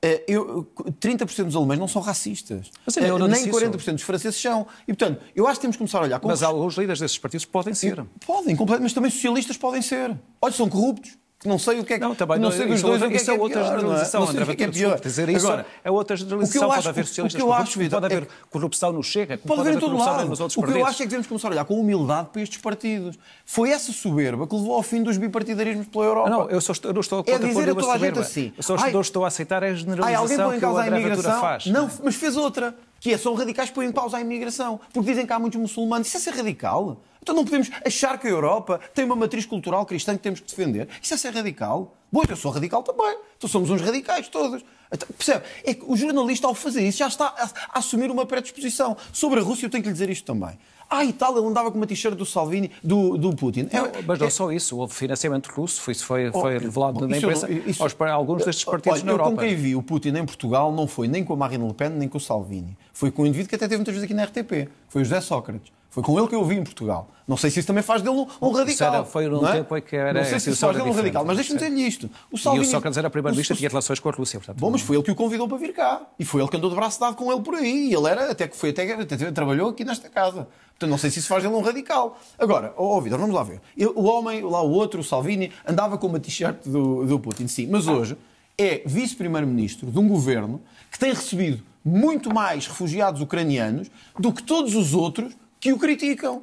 S2: eh, eu, 30% dos alemães não são racistas. Mas é uh, nem 40% isso. dos franceses são. E, portanto, eu acho que temos que começar a olhar... Como... Mas os líderes desses partidos podem ser. Podem, completamente, mas também socialistas podem ser. Olha, são corruptos. Não sei o que é que. Não, também não, sei dos é dois o que é, é que é outra é? generalização, não, é? sei o que é pior. Dizer isso Agora, é outra generalização. Pode haver socialistas, pode acho, pode haver
S1: corrupção no Chega, pode, haver, em todo lado. O que eu acho é
S2: que devemos começar a olhar com humildade para estes partidos. Foi essa soberba que levou ao fim dos bipartidarismos pela Europa. Não, eu só estou, não estou
S1: a contra É dizer a toda a gente assim. Eu só estou, estou a aceitar a generalização ai, alguém põe em causa a imigração. Faz,
S2: não, mas fez outra. Que é, são radicais que põem em causa a imigração. Porque dizem que há muitos muçulmanos. Isso é ser radical. Então não podemos achar que a Europa tem uma matriz cultural cristã que temos que defender. Isso é ser radical. Bom, eu sou radical também. Então somos uns radicais todos. Então, percebe? É que o jornalista, ao fazer isso, já está a, assumir uma predisposição. Sobre a Rússia, eu tenho que lhe dizer isto também. Ah, e tal ele andava com uma t-shirt do Salvini, do, do Putin. Não, é, mas não
S1: é... só isso, houve financiamento russo, foi, foi, oh, foi revelado bom, na imprensa isso... aos, alguns destes partidos olha, na eu Europa. Eu com quem vi
S2: o Putin em Portugal não foi nem com a Marine Le Pen nem com o Salvini. Foi com um indivíduo que até teve muitas vezes aqui na RTP, foi o José Sócrates. Foi com ele que eu vi em Portugal. Não sei se isso também faz dele um, um radical. Era foi num é? tempo em que era. Não sei se isso faz dele um radical, mas deixa-me dizer-lhe isto. O Salvini, e o Sócrates era primeiro-ministro e tinha
S1: relações com a Rússia, portanto.
S2: Bom, mas foi ele que o convidou para vir cá. E foi ele que andou de braço dado com ele por aí. e ele era, até que foi, até, até trabalhou aqui nesta casa. Portanto, não sei se isso faz dele um radical. Agora, ó oh, Vitor, vamos lá ver. O homem, lá o outro, o Salvini, andava com uma t-shirt do, do Putin, sim. Mas ah. hoje é vice-primeiro-ministro de um governo que tem recebido muito mais refugiados ucranianos do que todos os outros que o criticam.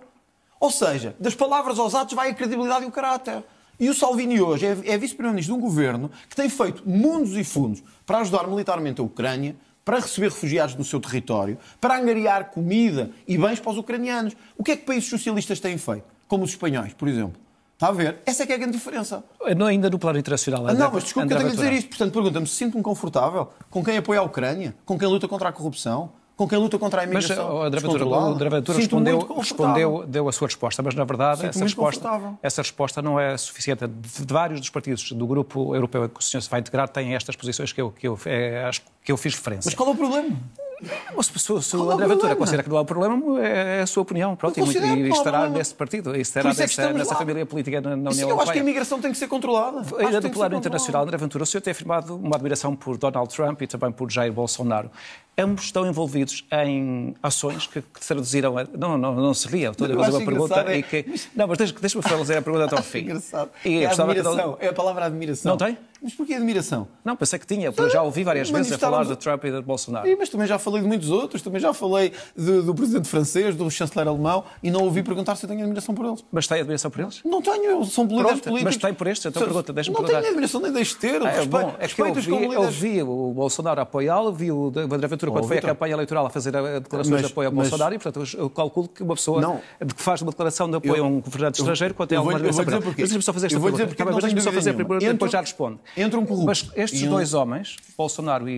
S2: Ou seja, das palavras aos atos vai a credibilidade e o caráter. E o Salvini hoje é, é vice-primeiro-ministro de um governo que tem feito mundos e fundos para ajudar militarmente a Ucrânia, para receber refugiados no seu território, para angariar comida e bens para os ucranianos. O que é que países socialistas têm feito? Como os espanhóis, por exemplo. Está a ver? Essa é que é a grande diferença. Não ainda no plano internacional. Ah, André, não, mas desculpe que eu tenho a dizer isto. Portanto, pergunta-me, sinto-me confortável com quem apoia a Ucrânia, com quem luta contra a corrupção, com quem luta contra a imigração. Mas a Dravatura, o respondeu, respondeu,
S1: deu a sua resposta, mas na verdade essa resposta, essa resposta não é suficiente. De, de vários dos partidos do grupo europeu que o senhor se vai integrar têm estas posições que eu, que eu, é, que eu fiz referência. Mas qual é o problema? Se, se é o André Ventura considera que não há problema, é, é a sua opinião. Pronto, e, muito, e estará nesse partido, e estará é nessa, nessa família política na, na União Europeia. Eu acho que a imigração tem que ser controlada. Ainda do plano internacional, André Ventura, o senhor tem afirmado uma admiração por Donald Trump e também por Jair Bolsonaro. Ambos estão envolvidos em ações que, que traduziram. A... Não, não, não se ria, estou a fazer uma pergunta. É... E que... Não, mas deixa-me fazer a pergunta até ao fim. engraçado. E é a admiração, que...
S2: é a palavra admiração. Não tem?
S1: Mas porquê admiração? Não, pensei que tinha, porque já ouvi várias vezes a falar de Trump e de Bolsonaro. E
S2: mas também já falei de muitos outros, também já falei de, do presidente francês, do chanceler alemão, e não ouvi perguntar se eu tenho admiração por eles.
S1: Mas tem admiração por eles?
S2: Não tenho, são líderes políticos. Mas tem por estes? Então pergunta, deixa-me perguntar. Não tenho admiração, nem
S1: deixo ter. Ah, é, bom, é que eu vi, eu vi o Bolsonaro apoiá-lo, vi o André Ventura, oh, quando oh, foi a campanha eleitoral, a fazer declarações mas, de apoio ao mas... Bolsonaro, e portanto eu calculo que uma pessoa não. que faz uma declaração de apoio é eu, a um governante estrangeiro, quando tem alguma admiração. Mas deixa-me só fazer esta pergunta. Tá deixa-me só fazer primeiro, depois já respondo. Entra um Mas estes dois homens, Bolsonaro e,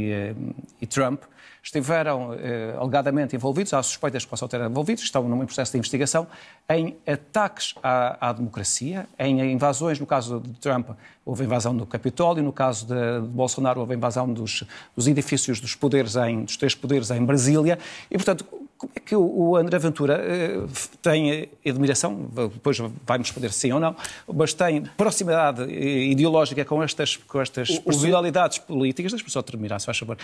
S1: e, e Trump, estiveram eh, alegadamente envolvidos, há suspeitas que possam ter envolvidos, estão num processo de investigação, em ataques à, à, democracia, em invasões, no caso de Trump houve invasão do Capitólio, no caso de, de Bolsonaro houve invasão dos, dos edifícios dos poderes em, dos três poderes em Brasília, e portanto como é que o André Ventura eh, tem admiração, depois vai me responder sim ou não, mas tem proximidade eh, ideológica com estas, com estas o, personalidades o... políticas, deixa-me só terminar, se faz favor,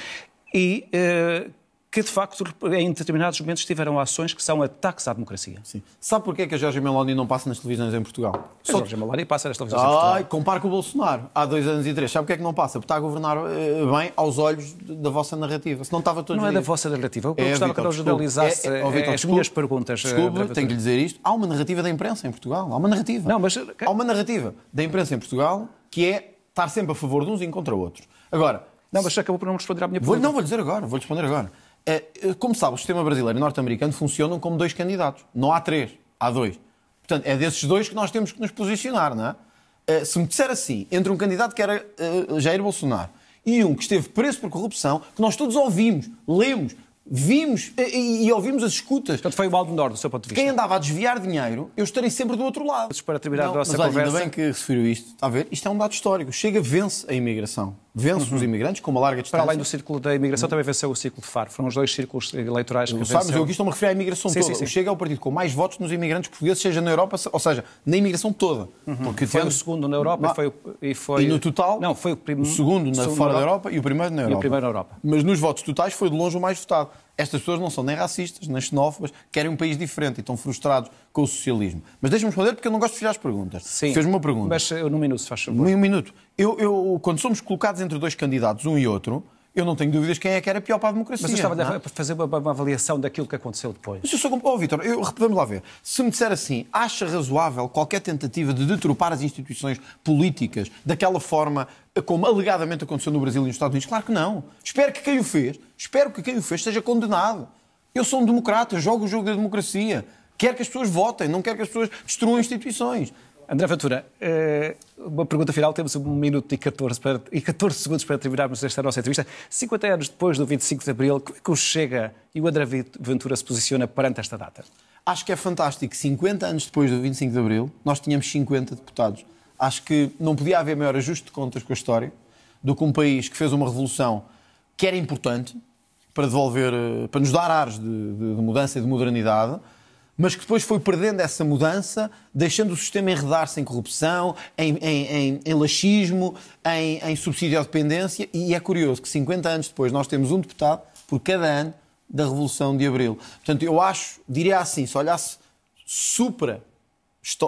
S1: e uh, que de facto em determinados momentos tiveram ações que são ataques à democracia. Sim.
S2: Sabe porquê que a Jorge Meloni não passa nas televisões em Portugal? A Jorge Meloni passa nas televisões Ai, em Portugal. Compara com o Bolsonaro há dois anos e três. Sabe porquê é que não passa? Porque está a governar eh, bem aos olhos da vossa narrativa. Se não estava todos Não é dias. é da vossa narrativa. Eu é, gostava que não generalizasse é, é, oh, Vitor, as minhas perguntas. Eh, desculpe, tenho que lhe dizer isto. Há uma narrativa da imprensa em Portugal. Há uma narrativa. Não, mas... Há uma narrativa da imprensa em Portugal que é estar sempre a favor de uns e contra outros. Agora... Não, mas acabou por não responder à minha pergunta. Vou, não, vou dizer agora. Vou responder agora. É, é, como sabe, o sistema brasileiro e norte-americano funcionam como dois candidatos. Não há três, há dois. Portanto, é desses dois que nós temos que nos posicionar, não é? é se me disser assim, entre um candidato que era eh, Jair Bolsonaro e um que esteve preso por corrupção, que nós todos ouvimos, lemos, vimos e, e, ouvimos as escutas. Portanto, foi o mal menor do seu ponto de vista. Quem andava a desviar dinheiro, eu estarei sempre do outro lado. Para terminar não, a nossa mas, conversa. Ainda bem que referiu isto. Está a ver? Isto é um dado histórico. Chega, vence a imigração. Vence uhum. os imigrantes com uma larga distância. Para além do círculo da imigração, uhum. também venceu o círculo de Faro. Foram os dois círculos eleitorais que venceu. mas eu aqui estou-me a referir à imigração sim, toda. Sim, sim. Chega é o partido com mais votos nos imigrantes portugueses, seja na Europa, ou seja, na imigração toda. Uhum. Porque foi tendo... o segundo na Europa e, foi, e foi... E no total... Não, foi o primeiro... O segundo, na, segundo fora na Europa, da Europa e o primeiro na Europa. E o primeiro na Europa. Mas nos votos totais foi de longe o mais votado. Estas pessoas não são nem racistas, nem xenófobas, querem um país diferente e estão frustrados com o socialismo. Mas deixe me responder porque eu não gosto de fazer as perguntas. Sim. Fez-me uma pergunta. Mas num minuto, se faz favor. Num minuto. Eu, eu, quando somos colocados entre dois candidatos, um e outro, eu não tenho dúvidas quem é que era pior para a democracia. Mas eu estava é? a fazer uma, uma, avaliação daquilo que aconteceu depois. Mas eu sou... Oh, Vitor. eu, vamos lá ver. Se me disser assim, acha razoável qualquer tentativa de deturpar as instituições políticas daquela forma eh, como alegadamente aconteceu no Brasil e nos Estados Unidos? Claro que não. Espero que quem o fez, espero que quem o fez seja condenado. Eu sou um democrata, jogo o jogo da democracia. Quero que as pessoas votem, não quero que as pessoas destruam instituições. André Ventura, eh, uma pergunta final. Temos
S1: um minuto e 14, para, e 14 segundos para terminarmos esta nossa entrevista. 50 anos depois do 25 de Abril, como
S2: é que o Chega e o André Ventura se posiciona perante esta data? Acho que é fantástico. 50 anos depois do 25 de Abril, nós tínhamos 50 deputados. Acho que não podia haver maior ajuste de contas com a história do que um país que fez uma revolução que era importante para devolver, eh, para nos dar ares de, de, de mudança e de modernidade, mas que depois foi perdendo essa mudança, deixando o sistema enredar-se em corrupção, em, em, em, em laxismo, em, em subsídio à dependência. E é curioso que 50 anos depois nós temos um deputado por cada ano da Revolução de Abril. Portanto, eu acho, diria assim, se olhasse supra,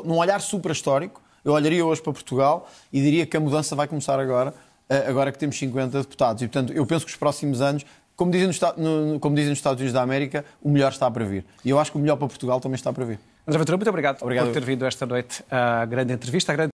S2: num olhar supra histórico, eu olharia hoje para Portugal e diria que a mudança vai começar agora, eh, agora que temos 50 deputados. E, portanto, eu penso que os próximos anos como dizem, no, como dizem nos Estados Unidos da América, o melhor está para vir. E eu acho que o melhor para Portugal também está para vir.
S1: André Ventura, muito obrigado, obrigado. por ter vindo esta noite à grande entrevista, à grande